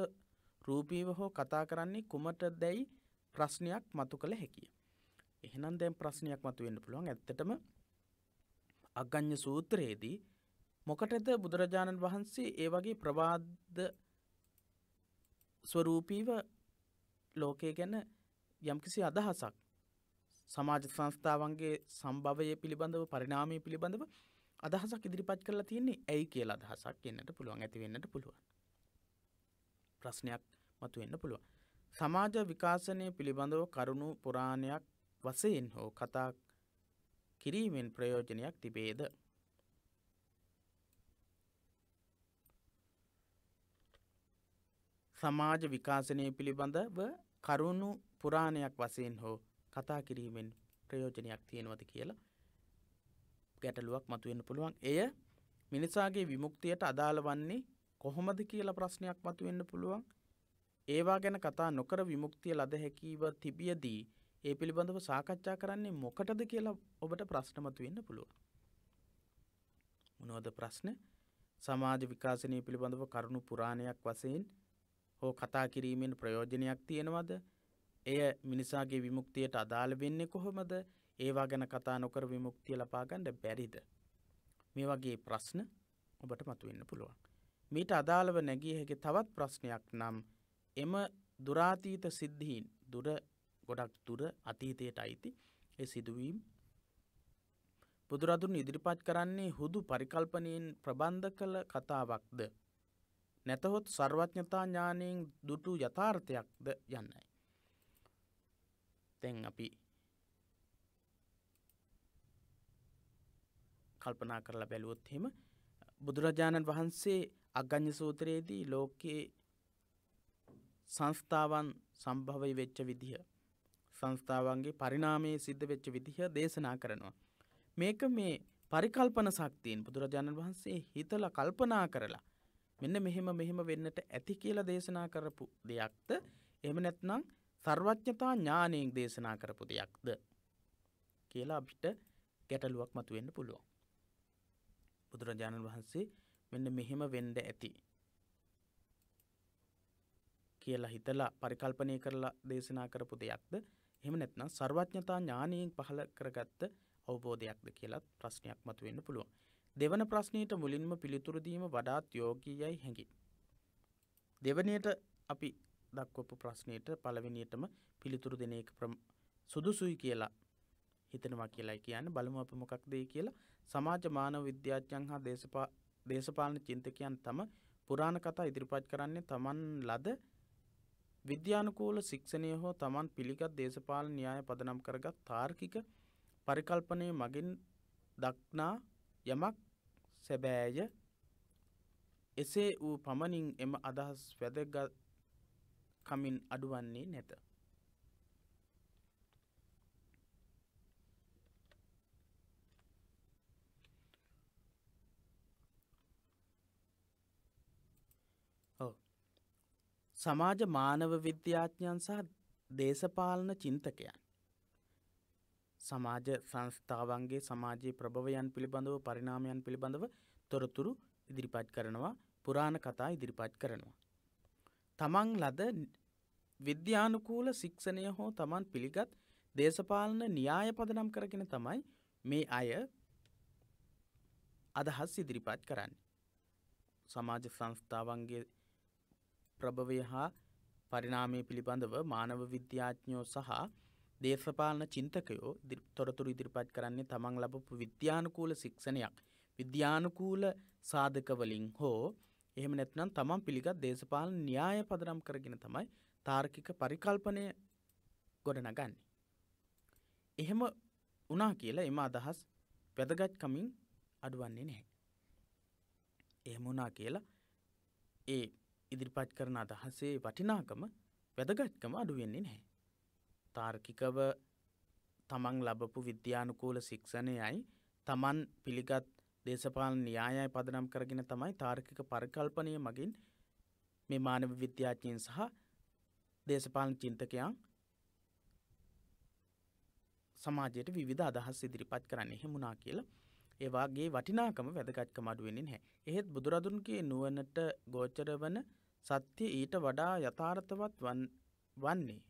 රූපීව හෝ කතා කරන්නේ කුමට දැයි ප්‍රශ්නයක් මතු කළ හැකිය. එහෙනම් දැම් ප්‍රශ්නයක් මතු වෙන්න පුළුවන් ඇත්තටම අගං්ඥ සූත්‍රයේදී මොකටද බුදුරජාණන් වහන්සේ ඒ වගේ ප්‍රවාද්ද ස්වරූපීව ලෝකය ගැන යම්කිසි අදහසක් සමාජ සංස්ථාවන්ගේ සම්භවය පිළිබඳව පරිනාමය පිළිබඳව අදහසක් ඉදිරිපත් කරලා තියන්නේ ඇයි කියලා අදහසක් එන්නට පුළුවන් ඇතිවෙන්නට පුළුවන්. ප්‍රශ්නයක් මතුවෙන්න පුළුවන්. සමාජ විකාශනය පිළිබඳව කරුණු පුරාණයක් වසයෙන් හෝ කතා කිරීමෙන් ප්‍රයෝජනයක් තිබේද. සමාජ විකාශනය පිළිබඳව කරුණු පුරාණයක් වසයෙන් හෝ කතා කිරීමෙන් ප්‍රයෝජනයක් තියෙනවද කියලා ගැටලුවක් මතුවෙන්න පුළුවන් එය මිනිසාගේ විමුක්තියට අදාළ වන්නේ කොහොමද කියලා ප්‍රශ්නයක් මතුවෙන්න පුළුවන් ඒවා ගැන කතා නොකර විමුක්තිය ලද හැකිව තිබියදී ඒ පිළිබඳව සාකච්ඡා කරන්නේ මොකටද කියලා ඔබට ප්‍රශ්නමතු වෙන්න පුළුවන්. මොනවද ප්‍රශ්න සමාජ විකාශනය පිළිබඳව කරුණු පුරාණයක් වසයෙන් හෝ කතා කිරීමෙන් ප්‍රයෝජනයක් තියෙනවද එය මිනිසාගේ විමුක්තියට අදාළ වෙන්නේ කොහොමද ඒවා ගැන කතා නොකර විමුක්තිය ලපාගන්න බැරිද. මේ වගේ ප්‍රශ්න ඔබට මතුවෙන්න පුළුවන්. මීට අදාළව නැගිය හැකි තවත් ප්‍රශ්නයක් නම් එම දුරාතීත සිද්ධීන් දුර ගොඩක් දුර අතීතයට අයිති ඒ සිදුවීම් බුදුරදුන් ඉදිරිපත් කරන්නේ හුදු පරිකල්පනයෙන් ප්‍රබන්ධ කළ කතාවක්ද. නැතහොත් සර්වඥතා ඥානයෙන් දුටු යථාර්ථයක්ද යන්නයි. දැන් අපි කල්පනා කරලා බැලුවොත් හෙම බුදුරජාණන් වහන්සේ අග්ගඥ සූත්‍රයේදී ලෝකයේ සංස්ථාවන් සම්භවයි වෙච්ච විදිහ සංස්ථාවන්ගේ පරිණාමයේ සිද්ධ වෙච්ච විදිහ දේශනා කරනවා. මේක මේ පරිකල්පන ශක්තියෙන් බුදුරජාණන් වහන්සේ හිතල කල්පනා කරලා මෙන්න මෙහෙම මෙහෙම වෙන්නට ඇති කියලා දේශනා කරපු දෙයක්ද එහෙම නැත්නම් සර්වඥතා ඥානයෙන් දේශනා කරපු දෙයක්ද කියලා අපිට ගැටලුවක් මතුවෙන්න පුළුවන්. බුදුරජාණන් වහන්සේ මෙන්න මෙහෙම වෙන්ඩ ඇති. කියලා හිතලා පරිකල්පනය කරලා දේශනා කරපු දෙයක්ද එහෙම නැත්නම් සර්වඥතා ඥානයෙන් පහළ කරගත්ත අවබෝධයක්ද කියලත් ප්‍රශ්නයක් මතුවෙන්න පුළුවන්. දෙවන ප්‍රශ්නයට මුලින්ම පිළිතුරදීම වඩාත් යෝගීයයි හැඟි. දෙවනයට අපි දක්වපු ප්‍රශ්නයට පළවෙනියටම පිළිතුරු දෙන එක සුදුසුයි කියලා හිතනවා කියලායි කියන්න බලමු අප මොකක් දෙයි කියලා සමාජ මානව විද්‍යාඥයන් හා දේශපාලන චින්තකයන් තම පුරාණ කතා ඉදිරිපත් කරන්නේ තමන් ලද විද්‍යානුකූල ශික්ෂණය හෝ තමන් පිළිගත් දේශපාලන න්‍යාය පදනම් කරගත් තාර්කික පරිකල්පනය මගින් දක්නා යමක් සැබෑය එසේ වූ පමණින් එම අදහස් වැදගත් කමින් අඩුවන්නේ නැත. සමාජ මානව විද්‍යාඥයන් සහ දේශපාලන චින්තකයන්. සමාජ සංස්ථාවන්ගේ සමාජයේ ප්‍රභවයන් පිළිබඳව පරිනාමයන් පිළිබඳව තොරතුරු ඉදිරිපත් කරනවා පුරාණ කතා ඉදිරිපත් කරනවා. තමන් ලද විද්‍යානුකූල ශික්ෂණය හෝ තමන් පිළිගත් දේශපාලන න්‍යාය පදනම් කරගෙන තමයි මේ අය අදහස් ඉදිරිපත් කරන්න. සමාජ සංස්ථාවන්ගේ ප්‍රභවය හා පරිනාමය පිළිබඳව මානව විද්‍යාඥෝ සහ දේශපාලන චින්තකයෝ තොරතුරු ඉදිරිපත් කරන්නේ තමන් ලබපු විද්‍යානුකූල ශික්ෂණයක් විද්‍යානුකූල සාධකවලින් හෝ එහෙම නැත්නම් තමන් පිළිගත් දේශපාලන න්‍යාය පදනම් කරගෙන තමයි තාර්කික පරිකල්පනය ගොඩනගන්නේ. එහෙම වනා කියලා එම අදහස් වැදගත්කමින් අඩුවන්නේ නැහැ. එහෙම වනා කියලා ඒ ඉදිරිපත් කරන අදහසේ වටිනාකම වැදගත්කම අඩුවෙන්නේ නැහැ. තාර්කිකව තමන් ලබපු විද්‍යානුකූල ශික්ෂණයයි තමන් පිළිගත් දේශපාලන න්‍යායයි පදනම් කරගෙන තමයි තාර්කික පරිකල්පනය මගින් මේ මානව විද්‍යාඥයෙන් සහ දේශපාලන චින්තකයන් සමාජයට විධ අදහස් ඉදිරිපත් කරන්න එහෙමුණනා කියලා ඒවාගේ වටිනාකම වැදගත්ක මඩුවෙනින් හැ. එහෙත් බුදුරදුන්ගේ නුවනට ගෝචර වන සත්‍ය ඊට වඩා යථාර්ථවත් වන්නේ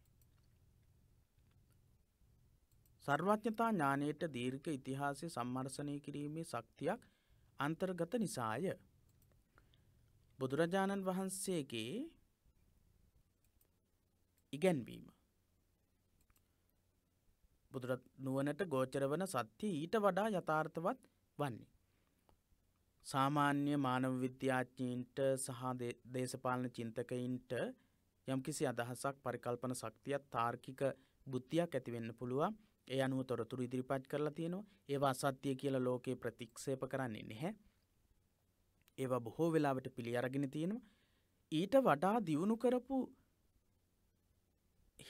සර්වඥතා ඥානයට දීර්ඝ ඉතිහාසය සම්මර්සනය කිරීමේ ශක්තියක් අන්තර්ගත නිසාය. බුදුරජාණන් වහන්සේගේ ඉගැන්වීම. බුදුර නුවනට ගෝචර වන සත්‍ය ඊට වඩා යථාර්ථවත් වන්නේ. සාමාන්‍ය මානව විද්‍යාඥීන්ට සහ දේශපාලන චින්තකයින්ට යම්කිසි අදහසක් පරිකල්පන ශක්තියක් තාර්කික බුද්ධියක් ඇතිවෙන්න පුළුවන් ඒ අනුව තොරතුරු ඉදිරිපත් කරලා තියෙනවා ඒවා අසත්‍යය කියලා ලෝකයේ ප්‍රතික්ෂේප කරන්නේ නැහැ. ඒවා බොහෝ වෙලාවට පිළි අරගෙන තියෙනවා. ඊට වඩා දියුණු කරපු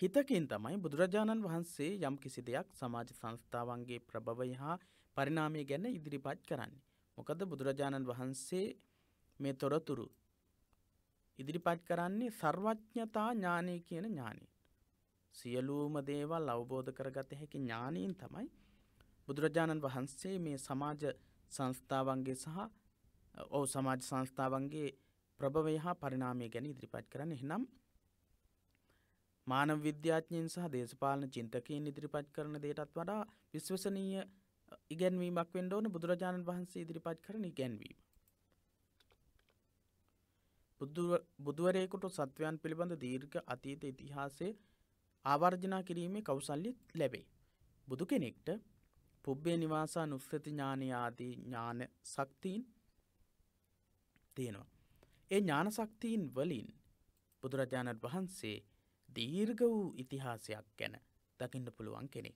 හිතකින් තමයි බුදුරජාණන් වහන්සේ යම් කිසි දෙයක් සමාජ සංස්ථාවන්ගේ ප්‍රභවය හා පරිනාමය ගැන ඉදිරිපත් කරන්නේ. මොකද බුදුරජාණන් වහන්සේ මේ තොරතුරු ඉදිරිපත් කරන්නේ සර්වඥතා ඥානය කියන ඥානී. සියලූම දේවල් අවබෝධ කරගත හැකි ඥානීන් තමයි බුදුරජාණන් වහන්සේ මේ සමාජ සංස්ථාවන්ගේ සහ ඔව සමාජ සංස්ථාවන්ගේ ප්‍රභවය හා පරිනාමය ගැන ඉදිරිපත් කරන්න එහනම් මානව විද්‍යාඥයෙන් සහ දේශපාලන චින්තකයෙන් ඉදිරිපත් කරන දේටත් වඩා විශ්වසනීය ඉගැන්වීමක් වෙන්න ඕන බුදුරජාණන් වහන්සේ ඉදිරිපත් කරන ඉගැන්වීම. බුදුවරයෙකුට සත්වයන් පිළිබඳ දීර්ඝ අතීත ඉතිහාසේ ආවර්ජනා කිරීමේ කවුසල්ලිත් ලැබේ. බුදු කෙනෙක්ට පුබ්බේ නිවාසා නුස්සති ඥානයාදී ඥාන ශක්තිීන් තියෙනවා. ඒ ඥානශක්තිීන් වලින් බුදුරජාණන් වහන්සේ දීර්ග වූ ඉතිහාසයක් ගැන දකින්න පුළුවන් කෙනෙක්.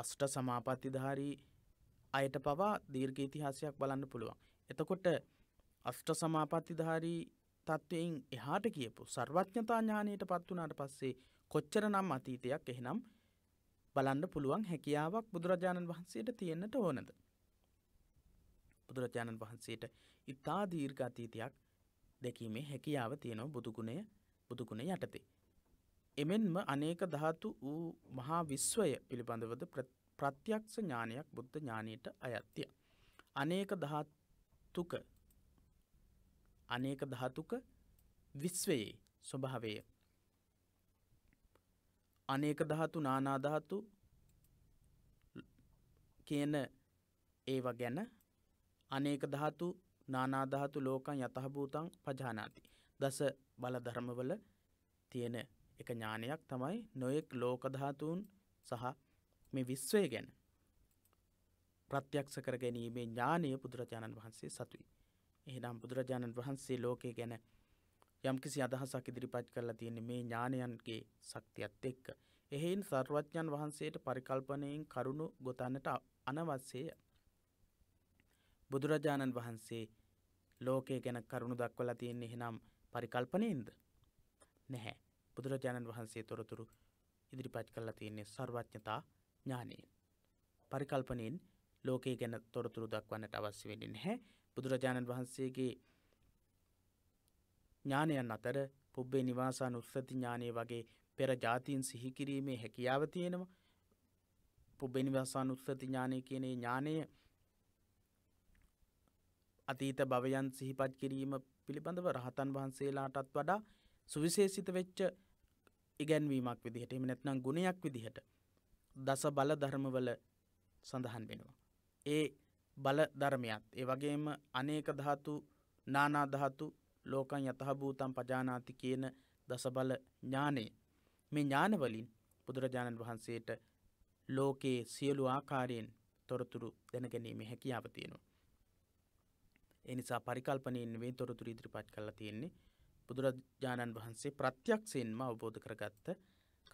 අෂ්ට සමාපත්තිධාරී අයට පවා දීර්ග ඉතිහාසයක් බලන්න පුළුවන්. එතකොට අෂ්ට සමාපත්තිධාරී තත්ත්වයෙන් එහාට කියපු සර්වඥතා ඥානයට පත් වනාට පස්සේ කොච්චර නම් අතීතයක් එහෙනම් බලන්න පුළුවන් හැකියාවක් බුදුරජාණන් වහන්සේට තියෙන්නට ඕනද. බුදුරජාණන් වහන්සේට ඉතා දීර්ඝ අතීතයක් දැකීමේ හැකියාව තියෙනවා බුදුගුණය බුදුගුණ යටතේ. එමෙන්ම අනේක ධාතු වූ මහා විශ්වය පිළිබඳවද ප්‍රත්‍යක්ෂ ඥානයක් බුද්ධ ඥානයට අයත්‍ය. අනේක ධාතුක අනේක ධාතුක විශ්වයේ ස්වභාවය අනේක ධාතු නානාධාතු කියන ඒව ගැන අනේක ධාතු නානාධාතු ලෝකන් යතහභූතන් පජානාති. දස බලධර්මවල තියෙන එක ඥානයක් තමයි නොයෙක් ලෝකධාතුන් සහ මේ විශ්වය ගැන ප්‍රත්‍යක්ෂ කර ගැනීමේ ඥානය බුදුරජාණන් වහන්සේ සතුයි. එහෙනම් බුදුරජාණන් වහන්සේ ලෝකය ගැන යම්කිසි අදහසක් ඉදිරිපත් කරලා තියෙන මේ ඥානයන්ගේ ශක්තියත් එක්ක. එහෙයින් සර්වඥන් වහන්සේට පරිකල්පනයෙන් කරුණු ගොතන්නට අනවශ්‍යය. බුදුරජාණන් වහන්සේ ලෝකය ගැන කරුණු දක්වලා තියෙන්නේ එහෙනම් පරිකල්පනයෙන්ද? නැහැ. බුදුරජාණන් වහන්සේ තොරතුරු ඉදිරිපත් කරලා තියෙන්නේ සර්වඥතා ඥානයෙන්. පරිකල්පනයෙන් ලෝකය ගැන තොරතුරු දක්වන්නට අවශ්‍ය වෙන්නේ නැහැ. බුදුරජාණන් වහන්සේගේ ඥානයන් අතර පුබ්බේ නිවාසාන උත්සති ඥානය වගේ පෙර ජාතින් සිහිකිරීමේ හැකියාව තියෙනවා පුබ්බේ නිවාසාන උත්සති ඥානය කියනේ ඥානය අතීත භවයන් සිහිපත් කිරීම පිළිබඳව රහතන් වහන්සේලාටත් වඩා සුවිශේෂිත වෙච්ච ඉගැන්වීමක් විදිහට එම නැත්නම් ගුණයක් විදිහට දස බල ධර්මවල සඳහන් වෙනවා. ඒ බල ධර්මයත් ඒ වගේම අනේක ධාතු නානාධාතු ලෝකං යතහභූතම් පජානාති කියන දසබල ඥානය. මේ ඥානවලින් බුදුරජාණන් වහන්සේට ලෝකයේ සියලු ආකාරයෙන් තොරතුරු දැනගැනීමේ හැකියාව තියෙනවා. එනිසා පරිකල්පනයෙන් වේ තොරතුරු ඉදිරිපත් කළා තියෙන්නේ බුදුරජාණන් වහන්සේ ප්‍රත්‍යක්ෂයෙන්ම අවබෝධ කරගත්ත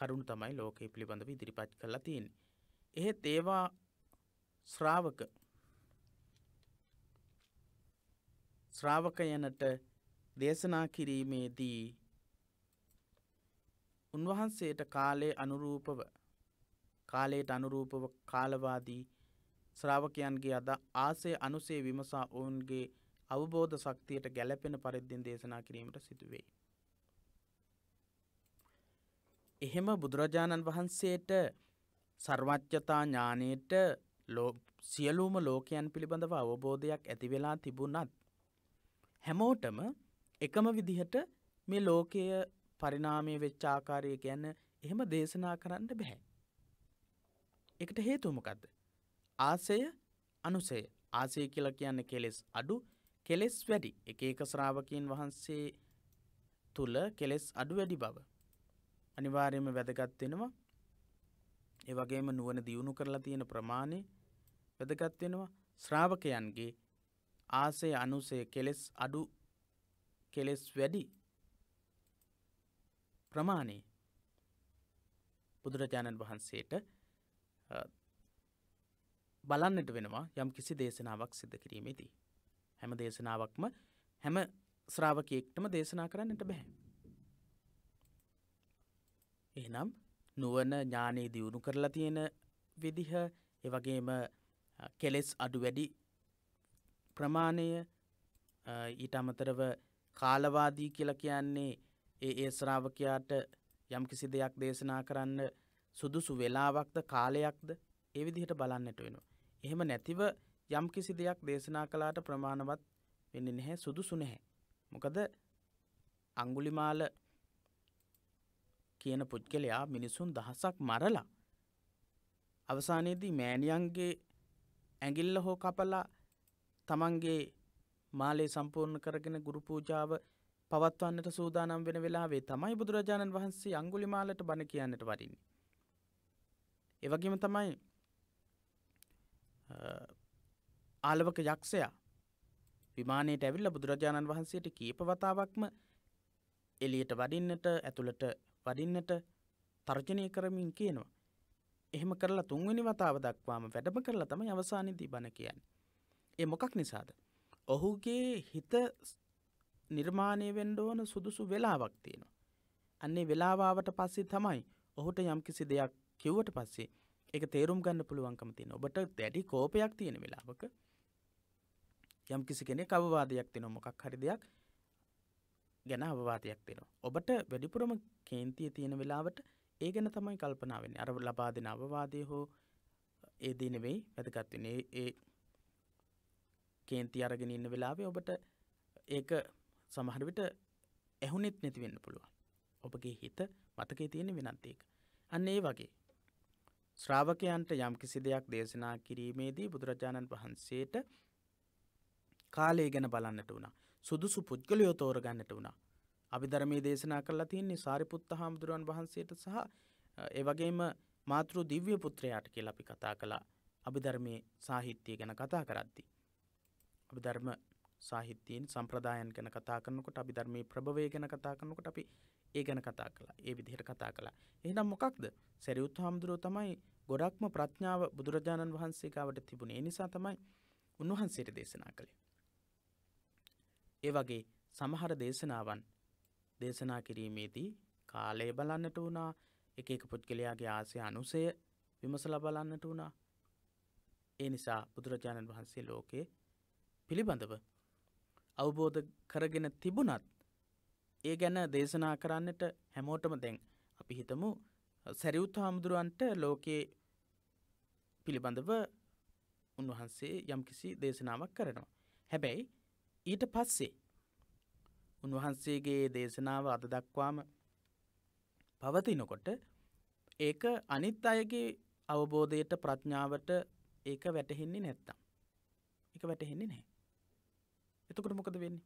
කරුණු තමයි ලෝකයේ පිළිබඳව ඉදිරිපත් කළා තියෙන්නේ. එහෙත් ඒවා ශ්‍රාවක ශ්‍රාවකයනට දේශනා කිරීමේදී උන්වහන්සේට කාලය අනුරූපව කාලයට අනුරූපව කාලවාදී ශ්‍රාවකයන්ගේ අද ආසේ අනුසේ විමසා ඔවුන්ගේ අවබෝධ ශක්තියට ගැලපෙන පරිද්දෙන් දේශනා කිරීමට සිදුවේ. එහෙම බුදුරජාණන් වහන්සේට සර්වච්්‍යතා ඥානයට සියලූම ලෝකයන් පිළිබඳව අවබෝධයක් ඇතිවෙලා තිබුණත්. හැමෝටම එකම විදිහට මේ ලෝකය පරිනාමය වෙච්චාකාරය ගැන්න එහෙම දේශනා කරන්න බැහැ. එකට හේතුමකක්ද. ආසය අනුසය ආසය කියල කියන්න කෙලෙස් අඩු කෙලෙස් වැඩි එක එක ශ්‍රාවකයන් වහන්සේ තුළ කෙලෙස් අඩු වැඩි බව. අනිවාර්යම වැදගත්වෙනවා ඒවගේම නුවන දියුණු කරලා තියෙන ප්‍රමාණය වැදගත්වෙනවා ශ්‍රාවකයන්ගේ ආසේ අනුසේ කෙලෙස් අඩු කෙලෙස් වැඩි ප්‍රමාණයේ බුදුරජාණන් වහන්සේට බලන්නට වෙනවා යම් කිසි දේශනාවක් සිද්ධ කිරීමේදී. හැම දේශනාවක්ම හැම ශ්‍රාවකයෙක්ටම දේශනා කරන්නට බැහැ. එනම් නුවන ඥානයේ දියුණු කරලා තියෙන විදිහ එවගේම කෙලෙස් අඩු වැඩි ප්‍රමාණය ඊට අමතරව කාලවාදී කියලා කියන්නේ ඒ ඒ ශ්‍රාවකයාට යම් කිසි දෙයක් දේශනා කරන්න සුදුසු වෙලාවක්ද කාලයක්ද ඒ විදිහට බලන්නට වෙනවා. එහෙම නැතිව යම් කිසි දෙයක් දේශනා කළාට ප්‍රමාණවත් වෙන්නේ නැහැ සුදුසු නැහැ. මොකද අංගුලිමාල කියන පුද්ගලයා මිනිසුන් දහසක් මරලා අවසානයේදී මෑණියන්ගේ ඇඟිල්ල හෝ කපලා තමන්ගේ මාලේ සම්පූර්ණ කරගෙන ගුරු පූජාව පවත්වන්නට සූදානම් වෙන වෙලාවේ තමයි බුදුරජාණන් වහන්සේ අංගුලි මාලට බණ කියන්නට වරින්නේ. එවගේම තමයි ආලවක යක්ෂයා විමානයට ඇවිල්ල බුදුරජාණන් වහන්සේට කීපවතාවක්ම එලියට වඩින්නට ඇතුළට වඩින්නට තර්ජනය කරමින් කියනවා. එහෙම කරලා තුන්වෙනි වතාව දක්වාම වැඩම කරලා තම අවසානිදී බණ කියන්න. ඒ මොකක් නිසාද. ඔහුගේ හිත නිර්මාණය වෙන්ඩෝන සුදුසු වෙලාවක් තියෙනවා. අන්නේ වෙලාවාවට පස්සේ තමයි ඔහුට යම්කිසි දෙයක් කිව්වට පස්සේ එක තේරුම් ගන්න පුළුවන්කම තියෙන ඔබට දැඩි කෝපයක් තියෙන වෙලාවක යම් කිසි කෙනෙ අවවාදයක් තින මොකක් හරි දෙයක් ගැන අවවාදයක් තිෙනවා. ඔබට වැඩිපුරම කේන්තිය තියෙන වෙලාවට ඒ ගැන තමයි කල්පනාවෙන් අර ලබාදෙන අවවාදය හෝ ඒ දිනවෙයි වැදගත්වන්නේ ඒ කේන්ති අරගෙන ඉන්න වෙලාවේ ඔබට ඒක සමහරවිට ඇහුනෙත් නැතිවෙන්න පුළුවන්. ඔබගේ හිත මතකේ තියෙන වෙනන්තේක. අන්න ඒ වගේ. ශ්‍රාවකයන්ට යම් කිසි දෙයක් දේශනා කිරීමේදී බුදුරජාණන් වහන්සේට කාලය ගැන බලන්නට වුණා. සුදුසු පුද්ගලයෝ තෝරගන්නට වුණා. අභිධර්මයේ දේශනා කරලා තියන්නේ සාරිපුත්ත හාමුදුරුවන් වහන්සේට සහ ඒ වගේම මාතෘ දිව්‍ය පුත්‍රයාට කියලා අපි කතා කළා අභිධර්මයේ සාහිත්‍යය ගැන කතා කරද්දී. අභිධර්ම සාහිත්‍යයෙන් සම්ප්‍රදායන් ගැන කතා කරනකොට අභිධර්මයේ ප්‍රභවය ගැන කතා කරනකොට අපි ඒ ගැන කතා කළා. ඒ විදිහට කතා කළා. එහෙනම් මොකක්ද? සරියුත් හාමුදුරුව තමයි ගොඩක්ම ප්‍රඥාව බුදුරජාණන් වහන්සේ ගාවට තිබුණේ. ඒ නිසා තමයි උන්වහන්සේට දේශනා කළේ. ඒ වගේ සමහර දේශනාවන් දේශනා කිරීමේදී කාලය බලන්නට වුණා. එක එක පුද්ගලයාගේ ආසය අනුසය විමසලා බලන්නට වුණා. ඒ නිසා බුදුරජාණන් වහන්සේ ලෝකේ පිළිබඳව අවබෝධ කරගෙන තිබුණත් ඒ ගැන දේශනා කරන්නට හැමෝටම දැන් අපි හිතමු සැරියුත් හාමුදුරුවන්ට ලෝකයේ පිළිබඳව උන්වහන්සේ යම්කිසි දේශනාවක් කරනවා. හැබැයි ඊට පස්සේ උන්වහන්සේගේ දේශනාව අද දක්වාම පවතිනකොට ඒක අනිත් අයගේ අවබෝධයට ප්‍රඥාවට ඒක වැටහෙන්නේ නැත්තම්. එක වැටහෙන්නේ නෑ. එතකොට මොකද වෙන්නේ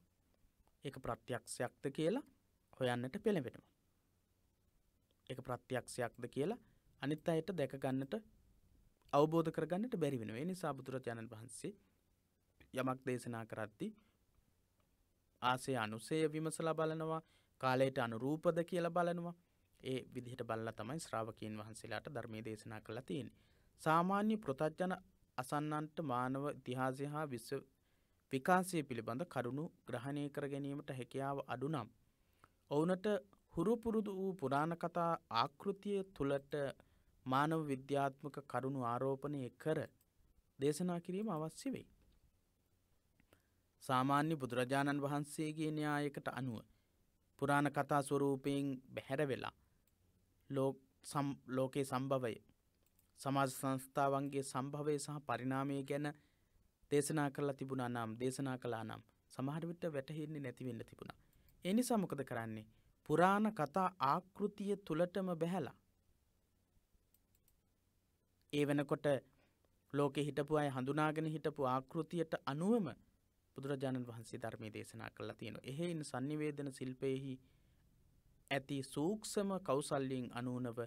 ඒක ප්‍රත්‍යක්ෂයක්ද කියලා හොයන්නට පෙළවෙනම එක ප්‍රත්‍යක්ෂයක්ද කියලා අනිත් අයට දැකගන්නට අවබෝධ කරගන්නට බැරි වෙන නිසා බුදුරජාණන් වහන්සේ යමක් දේශනා කරද්දි ආසේ අනුසය විමසලා බලනවා කාලයට අනුරූපද කියලා බලනවා ඒ විදිහට බල්ලා තමයි ශ්‍රාවකීන් වහන්සේලාට ධර්මය දේශනා කරලා තියෙන. සාමාන්‍ය ප්‍රතජ්ජන අසන්නන්ට මානව ඉතිහාසය හා විශ්ව විකාශය පිළිබඳ කරුණු ග්‍රහණය කර ගැනීමට හැකියාව අඩුනම්. ඔවුනට හුරුපුරුදු වූ පුරාණකතා ආකෘතිය තුළට මානව විද්‍යාත්මක කරුණු ආරෝපණය කර දේශනා කිරීම අවශ්‍ය වෙයි. සාමාන්‍ය බුදුරජාණන් වහන්සේගේ න්‍යායකට අනුව පුරාණ කතා ස්වරූපයෙන් බැහැර වෙලා ලෝකයේ සම්භවය සමාජ සංස්ථාවන්ගේ සම්භවය සහ පරිනාමය ගැන දේශනා කරලා තිබුණා නම් දේශනා කලා නම් සමහරවිට වැටහෙන්නේ නැතිවෙන්න තිබුණා. එනිසා මොකද කරන්නේ පුරාණ කතා ආකෘතිය තුළටම බැහැලා. ඒ වෙනකොට ලෝකෙ හිටපු අය හඳුනාගෙන හිටපු ආකෘතියට අනුවම බුදුරජාණන් වහන්සේ ධර්මය දේශනා කරලා තියෙන. එහෙයින් සංනිවේදන ශිල්පයෙහි ඇති සූක්ෂම කෞසල්ලියෙන් අනුවනව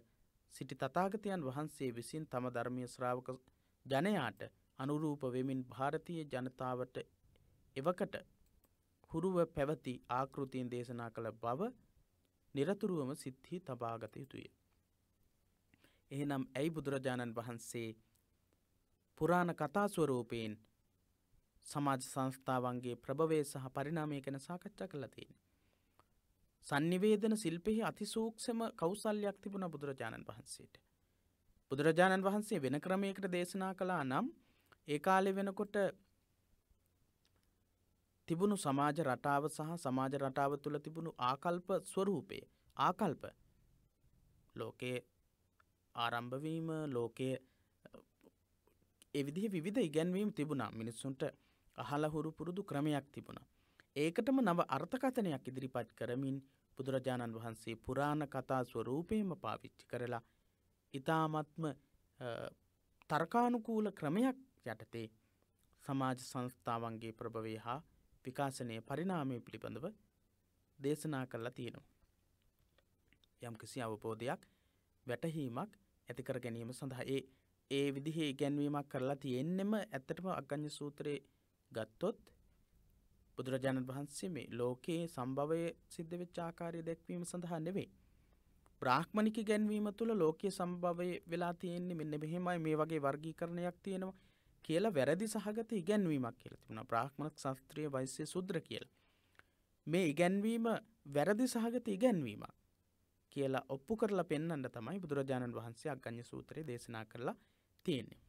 සිටි තතාගතයන් වහන්සේ විසින් තම ධර්මය ශ්‍රාවක ජනයාට අනුරූප වෙමින් භාරතීය ජනතාවට එවකට හුරුව පැවති ආකෘතියෙන් දේශනා කළ බව නිරතුරුවම සිද්ධි තබාගත යුතුය. එහෙනම් ඇයි බුදුරජාණන් වහන්සේ පුරාණ කතාස්වරූපයෙන් සමාජ සංස්ථාවන්ගේ ප්‍රභවය සහ පරිනාමය ගැන සාකච්ඡා කළා තියෙන්නේ. sannivedana සිල්පෙහි අතිසූක්ෂම කෞසල්‍යයක් තිබුණා බුදුරජාණන් වහන්සේට. බුදුරජාණන් වහන්සේ වෙන ක්‍රමයකට දේශනා කළා නම් ඒ කාලෙ වෙනකොට තිබුණු සමාජ රටාව සහ සමාජ රටාව තුළ තිබුණු ආකල්ප ස්වරූපයේ ආකල්ප ලෝකයේ ආරම්භවීම ලෝකයේ එවිදි විධ ඉගැන්වීම් තිබුණා මිනිස්සුන්ට අහලහුරු පුරුදු ක්‍රමයක් තිබුණ. ඒකටම නව අර්ථකථනයක් ඉදිරිපත් කරමින් බුදුරජාණන් වහන්සේ පුරාණ කතා ස්වරූපයම පාවිච්චි කරලා ඉතාමත්ම තර්කානුකූල ක්‍රමයක් යටතේ සමාජ සංස්ථාවන්ගේ ප්‍රභවය හා විකාශනය පරිනාමය පිළිබඳව දේශනා කරලා තියෙනවා. යම් කිසි අවබෝධයක් වැටහීමක් ඇතිකර ගැනීම සඳහා ඒ ඒ විදිහේ ඉගැන්වීමක් කරලා තියෙන්නෙම ඇත්තටම අගං්‍ය සූත්‍රයේ ගත්තොත් බුදුරජාණන් වහන්සේ මේ ලෝකයේ සම්භවය සිද්ධ වෙච්ච ආකාරය දැක්වීම සඳහා නෙවෙයි. බ්‍රාහ්මණික ගැන්වීම තුළ ලෝකයේ සම්භවය වෙලා තියෙන්නේ මෙන්න මෙහෙමයි මේ වගේ වර්ගීකරණයක් තියෙනවා කියලා වැරදි සහගත ඉගැන්වීමක් කියල තිබුණ ප්‍රාක්්මණක් සස්ත්‍රිය වයිසය සුද්‍ර කියල. මේ ඉගැන්වීම වැරදි සහගත ඉගැන්වීම කියලා ඔප්පු කරලා පෙන්න්නට තමයි බුදුරජාණන් වහන්සේ අග්ඥ සූත්‍රය දේශනා කරලා තියෙන්නේ.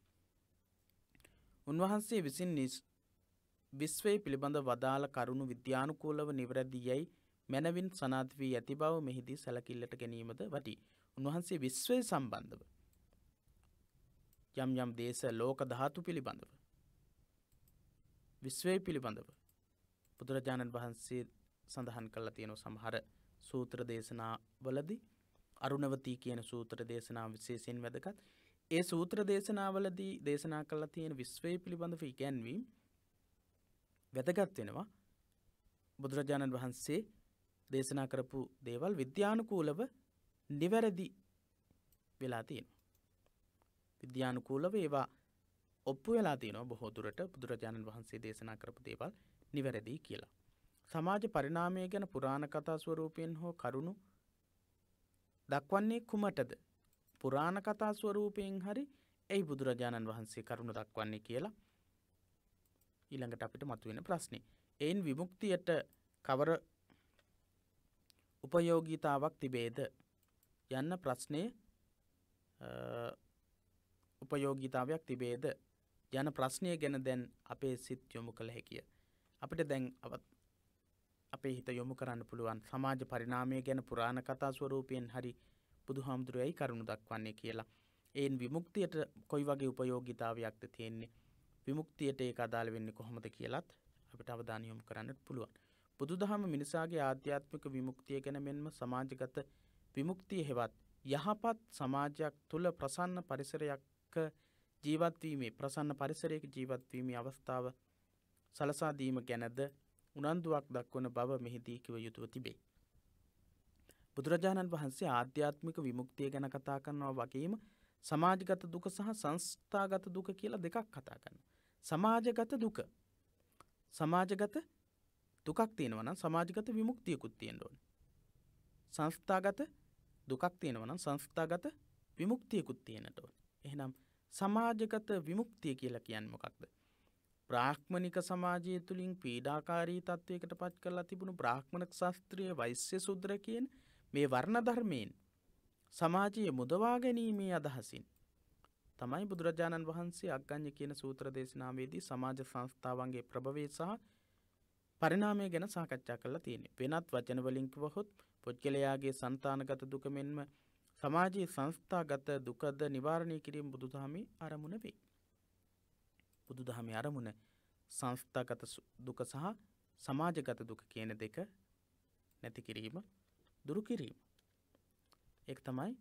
උන්වහන්සේ විසින් නිස් විශ්වය පිළිබඳ වදාළ කරුණු විද්‍යානුකූලව නිවරදියයි මැනවින් සනාත් වී ඇති බව මෙහිදී සැලකිල්ලට ගැනීමද වටි. උන්වහන්සේ විශ්වය සම්බන්ධව යම් යම් දේශ ලෝක ධාතු පිළිබඳව. විශ්වය පිළිබඳව. බුදුරජාණන් වහන්සේ සඳහන් කල්ලා තියෙනු සමහර සූත්‍ර දේශනා වලදි අරුණවතී කියන සූත්‍ර දේශනා විශේෂයෙන් වැදකත් ඒ සූත්‍ර දේශනාවලදී දේශනා කල්ලා තියෙන විශ්වය පිළිබඳව ඉගැන්වීම් වැදගත් වෙනවා බුදුරජාණන් වහන්සේ දේශනා කරපු දේවල් විද්‍යානුකූලව නිවැරදි වෙලා තියෙනවා. විද්‍යානුකූලව ඒවා ඔප්පු වෙලා තියෙනවා බොහෝදුරට බුදුරජාණන් වහන්සේ දේශනා කරපු දේවල් නිවැරදි කියලා. සමාජ පරිණාමය ගැන පුරාණ කතා ස්වරූපයෙන් හෝ කරුණු දක්වන්නේ කුමටද පුරාණ කතා ස්වරූපයෙන් හරි ඇයි බුදුරජාණන් වහන්සේ කරුණු දක්වන්නේ කියලා ඊළඟට අපිට මතුවෙන ප්‍රශ්නේ. එයින් විමුක්තියට කවර උපයෝගීතාවක් තිබේද යන්න ප්‍රශ්නය උපයෝගීතාවයක් තිබේද යන ප්‍රශ්නය ගැන දැන් අපේ සිත් යොමු කළ හැකිය. අපිට දැන් අපේ හිත යොමු කරන්න පුළුවන් සමාජ පරිනාමය ගැන පුරාණ කතා ස්වරූපයෙන් හරි බුදු හාමුදුරුවයි කරුණු දක්වන්නේ කියලා. එයින් විමුක්තියට කොයි වගේ උපයෝගිතාවයක්ද තියෙන්නේ විමුක්තියට ඒ අදාළ වෙන්නේ කොහොමද කියලත් අපිට අවධානයොමු කරන්නට පුළුවන්. බුදු දහම මිනිසාගේ ආධ්‍යාත්මික විමුක්තිය ගැන මෙන්ම සමාජගත විමුක්තිය හෙවත් යහපත් සමාජයක් තුළ ප්‍රසන්න පරිසරයක් ජීවත්වීමේ ප්‍රසන්න පරිසරයක ජීවත්වීමේ අවස්ථාව සලසාදීම ගැනද උනන්දුවක් දක්වන බව මෙහිදී කිව යුතුව තිබේ. බුදුරජාණන් වහන්සේ ආධ්‍යාත්මික විමුක්තිය ගැන කතා කරනවා වගේම සමාජගත දුක සහ සංස්ථාගත දුක කියලා දෙකක් කතා කරන. සමාජගත දුක සමාජගත දුකක් තියෙනවා නම් සමාජගත විමුක්තියකුත් තියෙන්න ඕනේ. සංස්ථාගත දුකක් තියෙනවා නම් සංස්ථාගත විමුක්තියකුත් තියෙන්නට ඕනේ. එහෙනම් සමාජගත විමුක්තිය කියලා කියන්න මොකක්ද. ප්‍රාක්්මණික සමාජය තුළින් පීඩාකාරී තත්ත්වයකට පත් කරලා තිබුණු බ්‍රාහ්මණක ශස්ත්‍රිය වෛස්‍ය සුද්‍ර කියෙන් මේ වර්ණ ධර්මයෙන් සමාජයේ මුදවා ගැනීමේ අදහසින්. තමයි බුදුරජාණන් වහන්සේ අගං්‍ය කියන සූත්‍ර දේශනාවේදී සමාජ සංස්ථාවන්ගේ ප්‍රභවේ සහ පරිනාමය ගැන සාකච්ඡා කරලා තියෙන වෙනත් වචනවලින්කිවහොත් පුද්ගලයාගේ සන්තානගත දුක මෙන්ම සමාජයේ සංස්ථාගත දුකද නිවාරණය කිරීම බුදුදහමේ අරමුණ වේ. බුදුදහමේ අරමුණ සංස්ථාගත දුක සහ සමාජගත දුක කියන දෙක නැති කිරීම දුරු කිරීම. එක් තමයි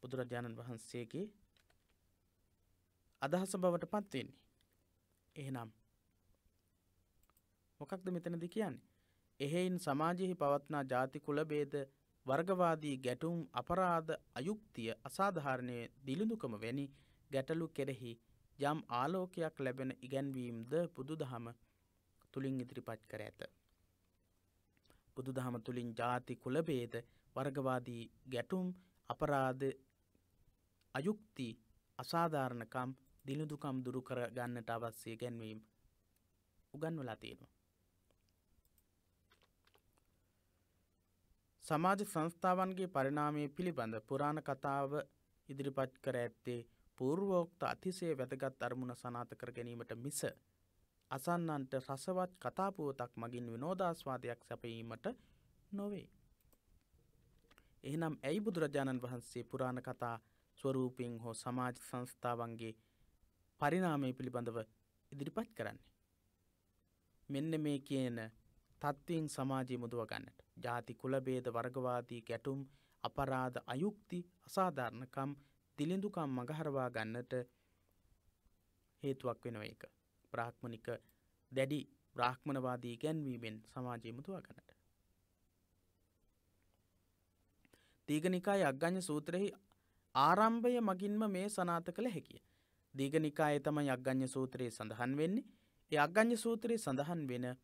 බුදුරජාණන් වහන්සේගේ අදහස බවට පත්වෙන්නේ. එහෙනම් මොකක්ද මෙතනද කියන්නේ. එහෙයින් සමාජයෙහි පවත්නා ජාති කුල බේද වර්ගවාදී ගැටුම් අපරාධ අයුක්තිය අසාධාරණය දිළිඳුකම වැනි ගැටලු කෙරෙහි යම් ආලෝකයක් ලැබෙන ඉගැන්වීම් ද බුදුදහම තුළින් ඉදිරිපත් කර ඇත. බුදුදහම තුළින් ජාති කුලබේද වර්ගවාදී ගැටුම් අපරාධ අයුක්ති අසාධාරණකම් දිළිඳුකම් දුරු කර ගන්නට අවශ්‍ය ගැන්වීම් උගන්වලා තියෙනවා. සමාජ සංස්ථාවන්ගේ පරිණාමය පිළිබඳ පුරාණ කතාව ඉදිරිපත් කර ඇත්තේ පූර්වෝක්ත අතිසේ වැදගත් අරමුණ සනාත කර ගැනීමට මිස අසන්නන්ට රසවත් කතාපුවතක් මගින් විනෝදාස්වාදයක් සැපීමට නොවේ. එහනම් ඇයි බුදුරජාණන් වහන්සේ පුරාණ කතා ස්වරූපයෙන් හෝ සමාජ සංස්ථාවන්ගේ පරිනාමය පිළිබඳව ඉදිරිපත් කරන්නේ. මෙන්න මේ කියන තත්ත්වයෙන් සමාජය මුදුව ගන්නට. ජාති කුලබේද වර්ගවාදී ගැටුම් අපරාධ අයුක්ති අසාධාරණකම් තිලිඳුකම් මඟහරවා ගන්නට හේතුවක් වෙනව එක. ප්‍රාක්්මණික දැඩි බ්‍රාහ්මණවාදී ගැන්වීමෙන් සමාජය මුතුවා ගනට. දීගනිකාය අග්ඥ සූත්‍රෙහි ආරම්භය මගින්ම මේ සනාත කළ හැකිය. දීගනිකාය තම යග්ඥ සූත්‍රයේ සඳහන් වෙන්නේ ඒ අග්ඥ සූත්‍රයේ සඳහන් වෙන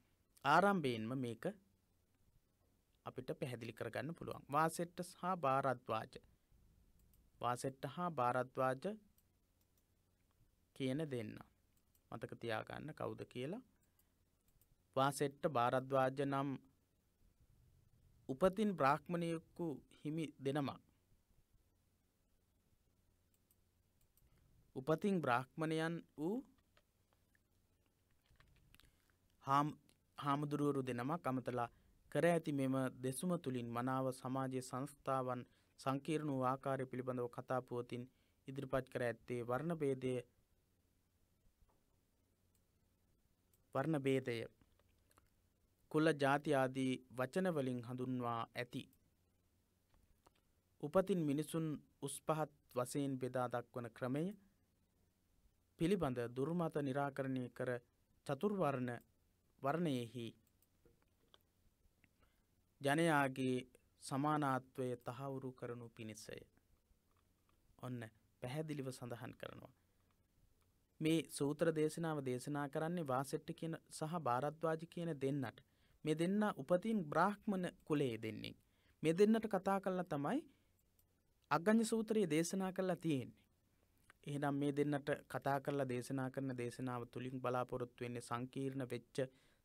ආරම්භයෙන්ම මේක අපිට පැහැදිලි කරගන්න පුළුවන් වාසෙට්ට හා භාරත්වාජ වාසෙට්ට හා භාරත්වාජ කියන දෙන්න මතක තියාගන්න කවුද කියලා වාසෙට්ට භාරද්වාජ නම් උපතින් බ්‍රාහ්මණයකු හිමි දෙනවා උපතින් බ්‍රාහ්මණයන් වූ හාම් හාමුදුරුවරු දෙනමක් අමතලා කර ඇති මෙම දෙසුම තුළින් මනාව සමාජය සංස්ථාවන් සංකීර්ණ වූ ආකාරය පිළිබඳව කතාපුවතින් ඉදිරිපත් කර ඇත්තේ වර්ණභේදය වර්ණභේදය කුල ජාති ආදී වචනවලින් හඳුන්වා ඇති. උපතින් මිනිසුන් උස් පහත් වසයෙන් බෙදා දක්වන ක්‍රමය පිළිබඳ දුර්මත නිරාකරණය කර චතුර්වර්ණ වර්ණයෙහි ජනයාගේ සමානාත්වය තහවුරු කරනු පිණිසය. ඔන්න පැහැදිලිව සඳහන් කරනවා. මේ සූත්‍ර දේශනාව දේශනා කරන්නේ වාසෙට්ට කියන සහ භාරත්වාජ කියන දෙන්නට. මේ දෙන්න උපතින් බ්‍රාහ්මණ කුලේ දෙන්නේ. මේ දෙන්නට කතා කරලා තමයි අගංජ සූත්‍රයේ දේශනා කරලා තියෙන්නේ. එහෙනම් මේ දෙන්නට කතා කරලා දේශනා කරන දේශනාව තුළින් බලාපොරොත්තු වෙන්නේ සංකීර්ණ වෙච්ච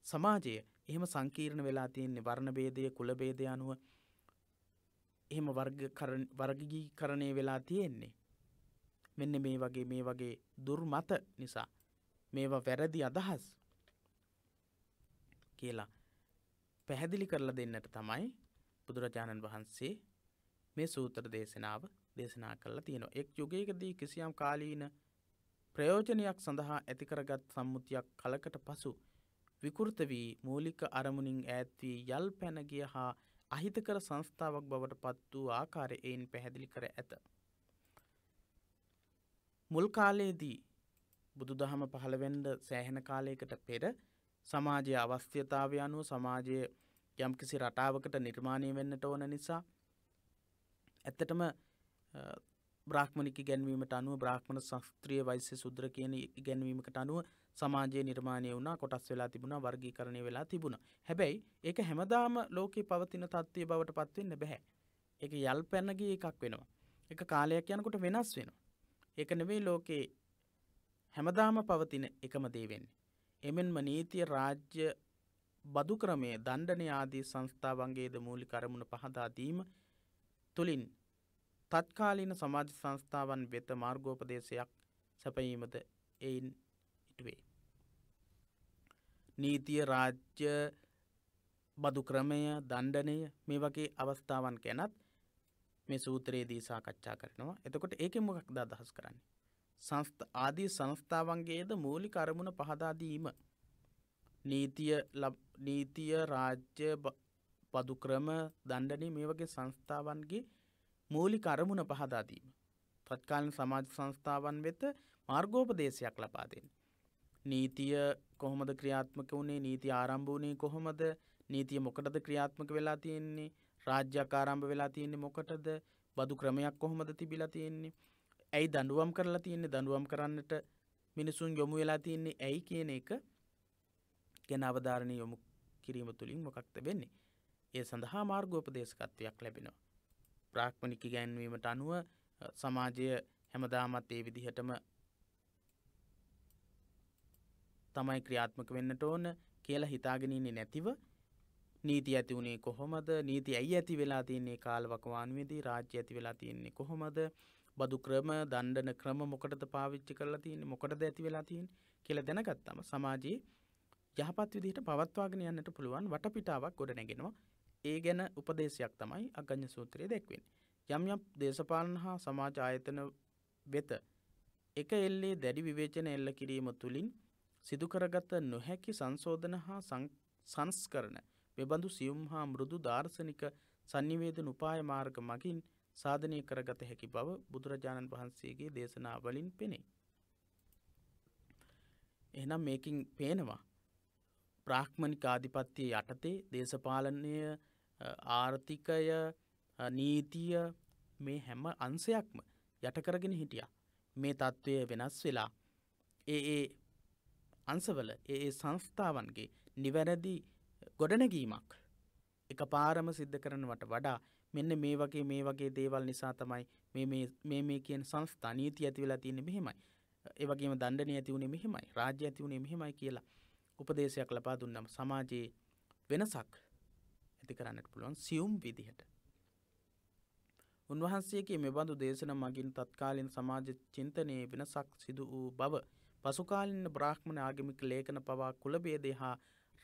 සමාජය එහෙම සංකීර්ණ වෙලා තියෙන්නේ වර්ණභේදය කුලබේදය අනුව එහෙම වර්ගී කරණය වෙලා තියෙන්නේ. මෙන්න මේ වගේ මේ වගේ දුර්මත නිසා මේවා වැරදි අදහස් කියලා පැහැදිලි කරලා දෙන්නට තමයි බුදුරජාණන් වහන්සේ මේ සූත්‍ර දේශනාව දේශනා කරලා තියෙනවා. එක් යුගයකදී කිසියම් කාලීන ප්‍රයෝජනයක් සඳහා ඇතිකරගත් සම්මුතියක් කලකට පසු විකෘත වී මූලික අරමුණින් ඈත් වී යල් පැනගිය හා අහිතකර සංස්ථාවක් බවට පත් වූ ආකාරය එයින් පැහැදිලි කර ඇත. මුල් කාලයේදී බුදුදහම පහළවෙන්ඩ සෑහෙන කාලයකට පෙර සමාජය අවස්ථ්‍යතාවය අනුව සමාජය යම්කිසි රටාවකට නිර්මාණය වෙන්නට ඕන නිසා ඇත්තටම බ්‍රාහ්මණික ගැන්වීමට අනුව බ්‍රාහ්මණ ශස්ත්‍රිය වයිස්‍ය සුද්‍ර කියන ගැන්වීමකට අනුව සමාජය නිර්මාණය වුණ කොටස් වෙලා තිබුණ වර්ගී කරණය වෙලා තිබුණ. හැබැයි ඒක හැමදාම ලෝකෙ පවතින තත්ත්වය බවට පත්වවෙන්න බැහැ. එක යල් පැනගේ එකක් වෙනවා. එක කාලයක් යනකොට වෙනස් වෙනවා. ඒක නෙවෙයි ලෝකයේ හැමදාම පවතින එකම දේවෙන්නේ. එමෙන්ම නීතිය රාජ්‍ය බදු ක්‍රමය දණ්ඩන ආදී සංස්ථාවන්ගේද මූලි කරමුණ පහදාදීම තුළින් තත්කාලීන සමාජ සංස්ථාවන් වෙත මාර්ගෝපදේශයක් සැපයීමද එයින් ඉටුවේ. නීතිය රාජ්‍ය බදු ක්‍රමය දණ්ඩනය මේ වගේ අවස්ථාවන් ගැනත් මේ සූත්‍රයේදී සාකච්ඡා කරනවා එතකොට ඒක මොකක් ද අදහස් කරන්නේ. සංස්ථ ආදී සංස්ථාවන්ගේද මූලි කරමුණ පහදාදීම. නීතිය නීතිය රාජ්‍ය පදුක්‍රම දණ්ඩනී මේ වගේ සංස්ථාවන්ගේ මූලි කරමුණ පහදාදීම. තත්කාලින් සමාජ සංස්ථාවන් වෙත මාර්ගෝපදේශයක් ලබාදෙන්. නීතිය කොහොමද ක්‍රියාත්මක වුණේ නීති ආරම්භ වුණේ කොහොමද නීතිය මොකටද ක්‍රියාත්මක වෙලා තියෙන්නේ රාජ්‍යයක් ආරම්භ වෙලා තියෙන්නේ මොකටද බදු ක්‍රමයක් කොහොමද තිබිලා තියෙන්නේ ඇයි දඬුවම් කරලා තියෙන්නේ දඬුවම් කරන්නට මිනිසුන් යොමු වෙලා තියෙන්නේ ඇයි කියන එක ගැන අවධාරණය යොමු කිරීම තුළින් මොකක්ද වෙන්නේ ඒ සඳහා මාර්ගෝපදේශකත්වයක් ලැබෙනවා ප්‍රාක්්මණික ගැන්වීමට අනුව සමාජය හැමදාමත් ඒ විදිහටම තමයි ක්‍රියාත්මක වෙන්නට ඕන කියලා හිතාගෙනන්නේ නැතිව නීති ඇති වුණේ කොහොමද නීති ඇයි ඇති වෙලා තියන්නේ කාලවකවානුවේදී රාජ්‍ය ඇති වෙලා තියන්නේ කොහොමද බදු ක්‍රම දණ්ඩන ක්‍රම මොකටද පාවිච්චි කරලා තියන්නේ මොකටද ඇති වෙලා තියන් කියල දැනගත්තම සමාජයේ යහපත් විදිහට පවත්වාගෙන යන්නට පුළුවන් වටපිටාවක් ගොඩ නැගෙනවා ඒ ගැන උපදේශයක් තමයි අගඥ සූත්‍රය දැක්වෙන්. යම් යම් දේශපාලන හා සමාජ ආයතන වෙත එක එල්ලේ දැඩි විවේචන එල්ල කිරීම තුළින් සිදුකරගත නොහැකි සංශෝධන හා සංස්කරන මෙබඳු සියුම් හා මෘදු දාර්ශනික සංනිවේදන උපාය මාර්ග මගින් සාධනය කරගත හැකි බව බුදුරජාණන් වහන්සේගේ දේශනාවලින් පෙනේ. එහනම් මේකින් පේනවා ප්‍රාක්්මණික ආධිපත්තිය යටතේ දේශපාලනය ආර්ථිකය නීතිය මේ හැම අන්සයක්ම යටකරගෙන හිටිය. මේ තත්ත්වය වෙනස් වෙලා ඒ ඒ අන්සවල ඒ සංස්ථාවන්ගේ නිවැරදි ගොඩනැගීමක් එක පාරම සිද්ධ කරනවට වඩා මෙන්න මේ වගේ මේ වගේ දේවල් නිසා තමයි මේ මේ කියන සංස්ථා නීති ඇති වෙලා තියෙන මෙහෙමයි ඒවගේම දණ්ඩනය ඇති වුණේ මෙහෙමයි රාජ්‍ය ඇති වුණේ මෙහෙමයි කියලා උපදේශයක් ලබා දුන්නම සමාජයේ වෙනසක් ඇති කරන්නට පුළුවන් සියුම් විදිහට උන්වහන්සේගේ මෙබඳු දේශන මගින් තත්කාලින් සමාජ චින්තනයේ වෙනසක් සිදු වූ බව පසුකාලින්න බ්‍රාහ්මණ ආගමික ලේඛන පවා කුලබේදය හා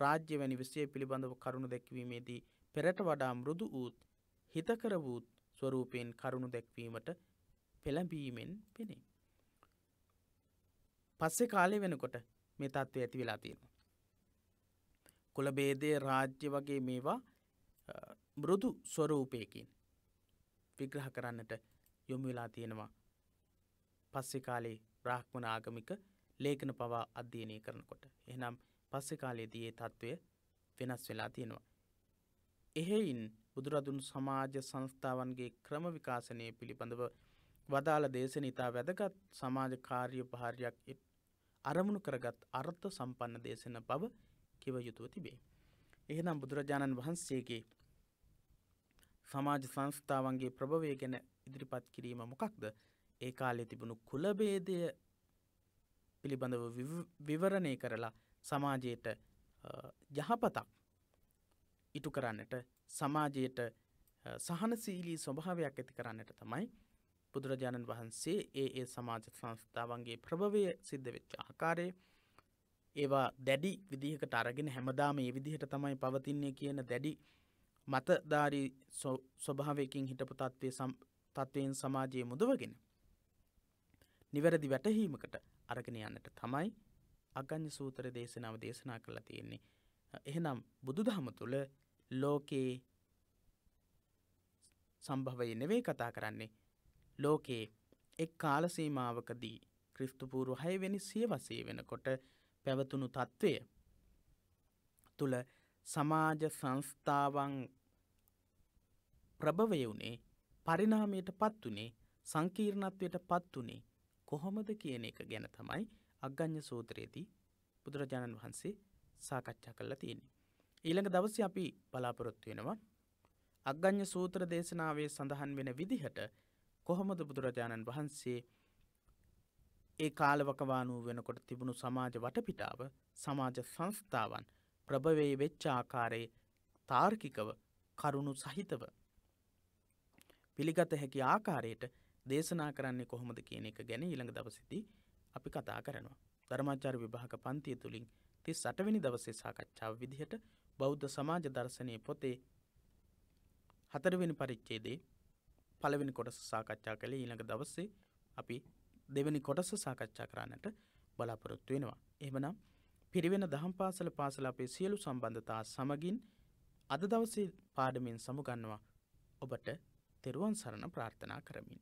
රාජ්‍ය වැනි විෂය පිළිබඳව කරුණු දැක්වීමේදී පෙරට වඩා මෘදු වූත් හිතකර වූත් ස්වරූපයෙන් කරුණු දැක්වීමට පෙළඹීමෙන් පෙනේ. පස්සේ කාලය වෙනකොට මේ තත්ත්ව ඇති වෙලා තියෙනවා. කුලබේදය රාජ්‍ය වගේ මේවා මෘදු ස්වරූපයකින් විග්‍රහ කරන්නට යොමු වෙලා තියෙනවා පස්සෙ කාලේ බ්‍රාහ්මණ ආගමික ලේඛන පවා අධ්‍යයනය කරනකොට. එහෙනම් පස්සේ කාලයේදී ඒ තත්ත්වය වෙනස් වෙලා තියෙනවා. එහෙයින් බුදුරදුන් සමාජ සංස්ථාවන්ගේ ක්‍රම විකාශනය පිළිබඳව වදාළ දේශන ඉතා වැදගත් සමාජ කාර්ය භාරයක් අරමුණු කරගත් අර්ථ සම්පන්න දේශන බව කිව යුතුව තිබේ. එහෙනම් බුදුරජාණන් වහන්සේගේ සමාජ සංස්ථාවන්ගේ ප්‍රභවය ගැන ඉදිරිපත් කිරීම මොකක්ද ඒ කාලේ තිබුණු කුලබේදය පිළිබඳව විවරණය කරලා සමාජයට යහපතක් ඉටු කරන්නට සමාජයට සහනසීලී ස්වභාවයක් ඇති කරන්නට තමයි බුදුරජාණන් වහන්සේ ඒ ඒ සමාජ සංස්ථාවන්ගේ ප්‍රභවය සිද්ධ වෙච්ච ආකාරය ඒවා දැඩි විදිහකට අරගෙන හැමදාම ඒ විදිහට තමයි පවතින්නේ කියන දැඩි මතධාරී ස්වභාවයකින් හිටපු තත්ත්වය තත්ත්වයෙන් සමාජයේ මුදවගෙන. නිවැරදි වැටහීමකට අරගෙන යන්නට තමයි අගං්‍ය සූත්‍ර දේශනාව දේශනා කරලා තියෙන්නේ. එහෙනම් බුදුදහම තුළ ලෝකයේ සම්භවය නෙවේ කතා කරන්නේ ලෝකයේ එක් කාලසීමාවකදී ක්‍රිස්තුපූරු හයවෙනි සියවසේ වෙනකොට පැවතුණු තත්ත්වය තුළ සමාජ සංස්ථාවන් ප්‍රභවය වුණේ පරිනාමයට පත් වනේ සංකීර්ණත්වයට පත් වනේ කොහොමද කියන එක ගැන තමයි අග්ගඥ සූත්‍රයේදී බුදුරජාණන් වහන්සේ සාකච්ඡා කරලා තියෙනෙ. ඊළඟ දවස අපි බලාපොරොත්තු වෙනවා අග්ගඥ සූත්‍ර දේශනාවේ සඳහන් වෙන විදිහට කොහොමද බුදුරජාණන් වහන්සේ ඒ කාලවකවානූ වෙනකොට තිබුණු සමාජ වටපිටාව සමාජ සංස්ථාවන් ප්‍රභවේ වෙච්ච ආකාරයේ තාර්කිකව කරුණු සහිතව පිළිගත හැකි ආකාරයට දේශනා කරන්නේ කොහොමද කියන එක ගැන ඊළඟ දවසිති අපි කතා කරනවා. ධර්මාචාර විභාග පන්තිය තුළින් ති සටවෙනි දවසේ සාකච්ඡාව විදිහට බෞද්ධ සමාජ දර්ශනය පොතේ හතරවෙනි පරිච්චේදේ පළවෙනි කොටස සාකච්ඡා කළේ ඊළඟ දවස්සේ අපි දෙවැනි කොටස සාකච්ඡා කරන්නට බලාපොරොත්තු වෙනවා. එහමනම් පිරිවෙන දහම් පාසල පාසල අපේ සියලු සම්බන්ධතා සමගින් අද දවසේ පාඩමින් සමුගන්නවා ඔබට තෙරුවන් සරණ ප්‍රාර්ථනා කරමින්.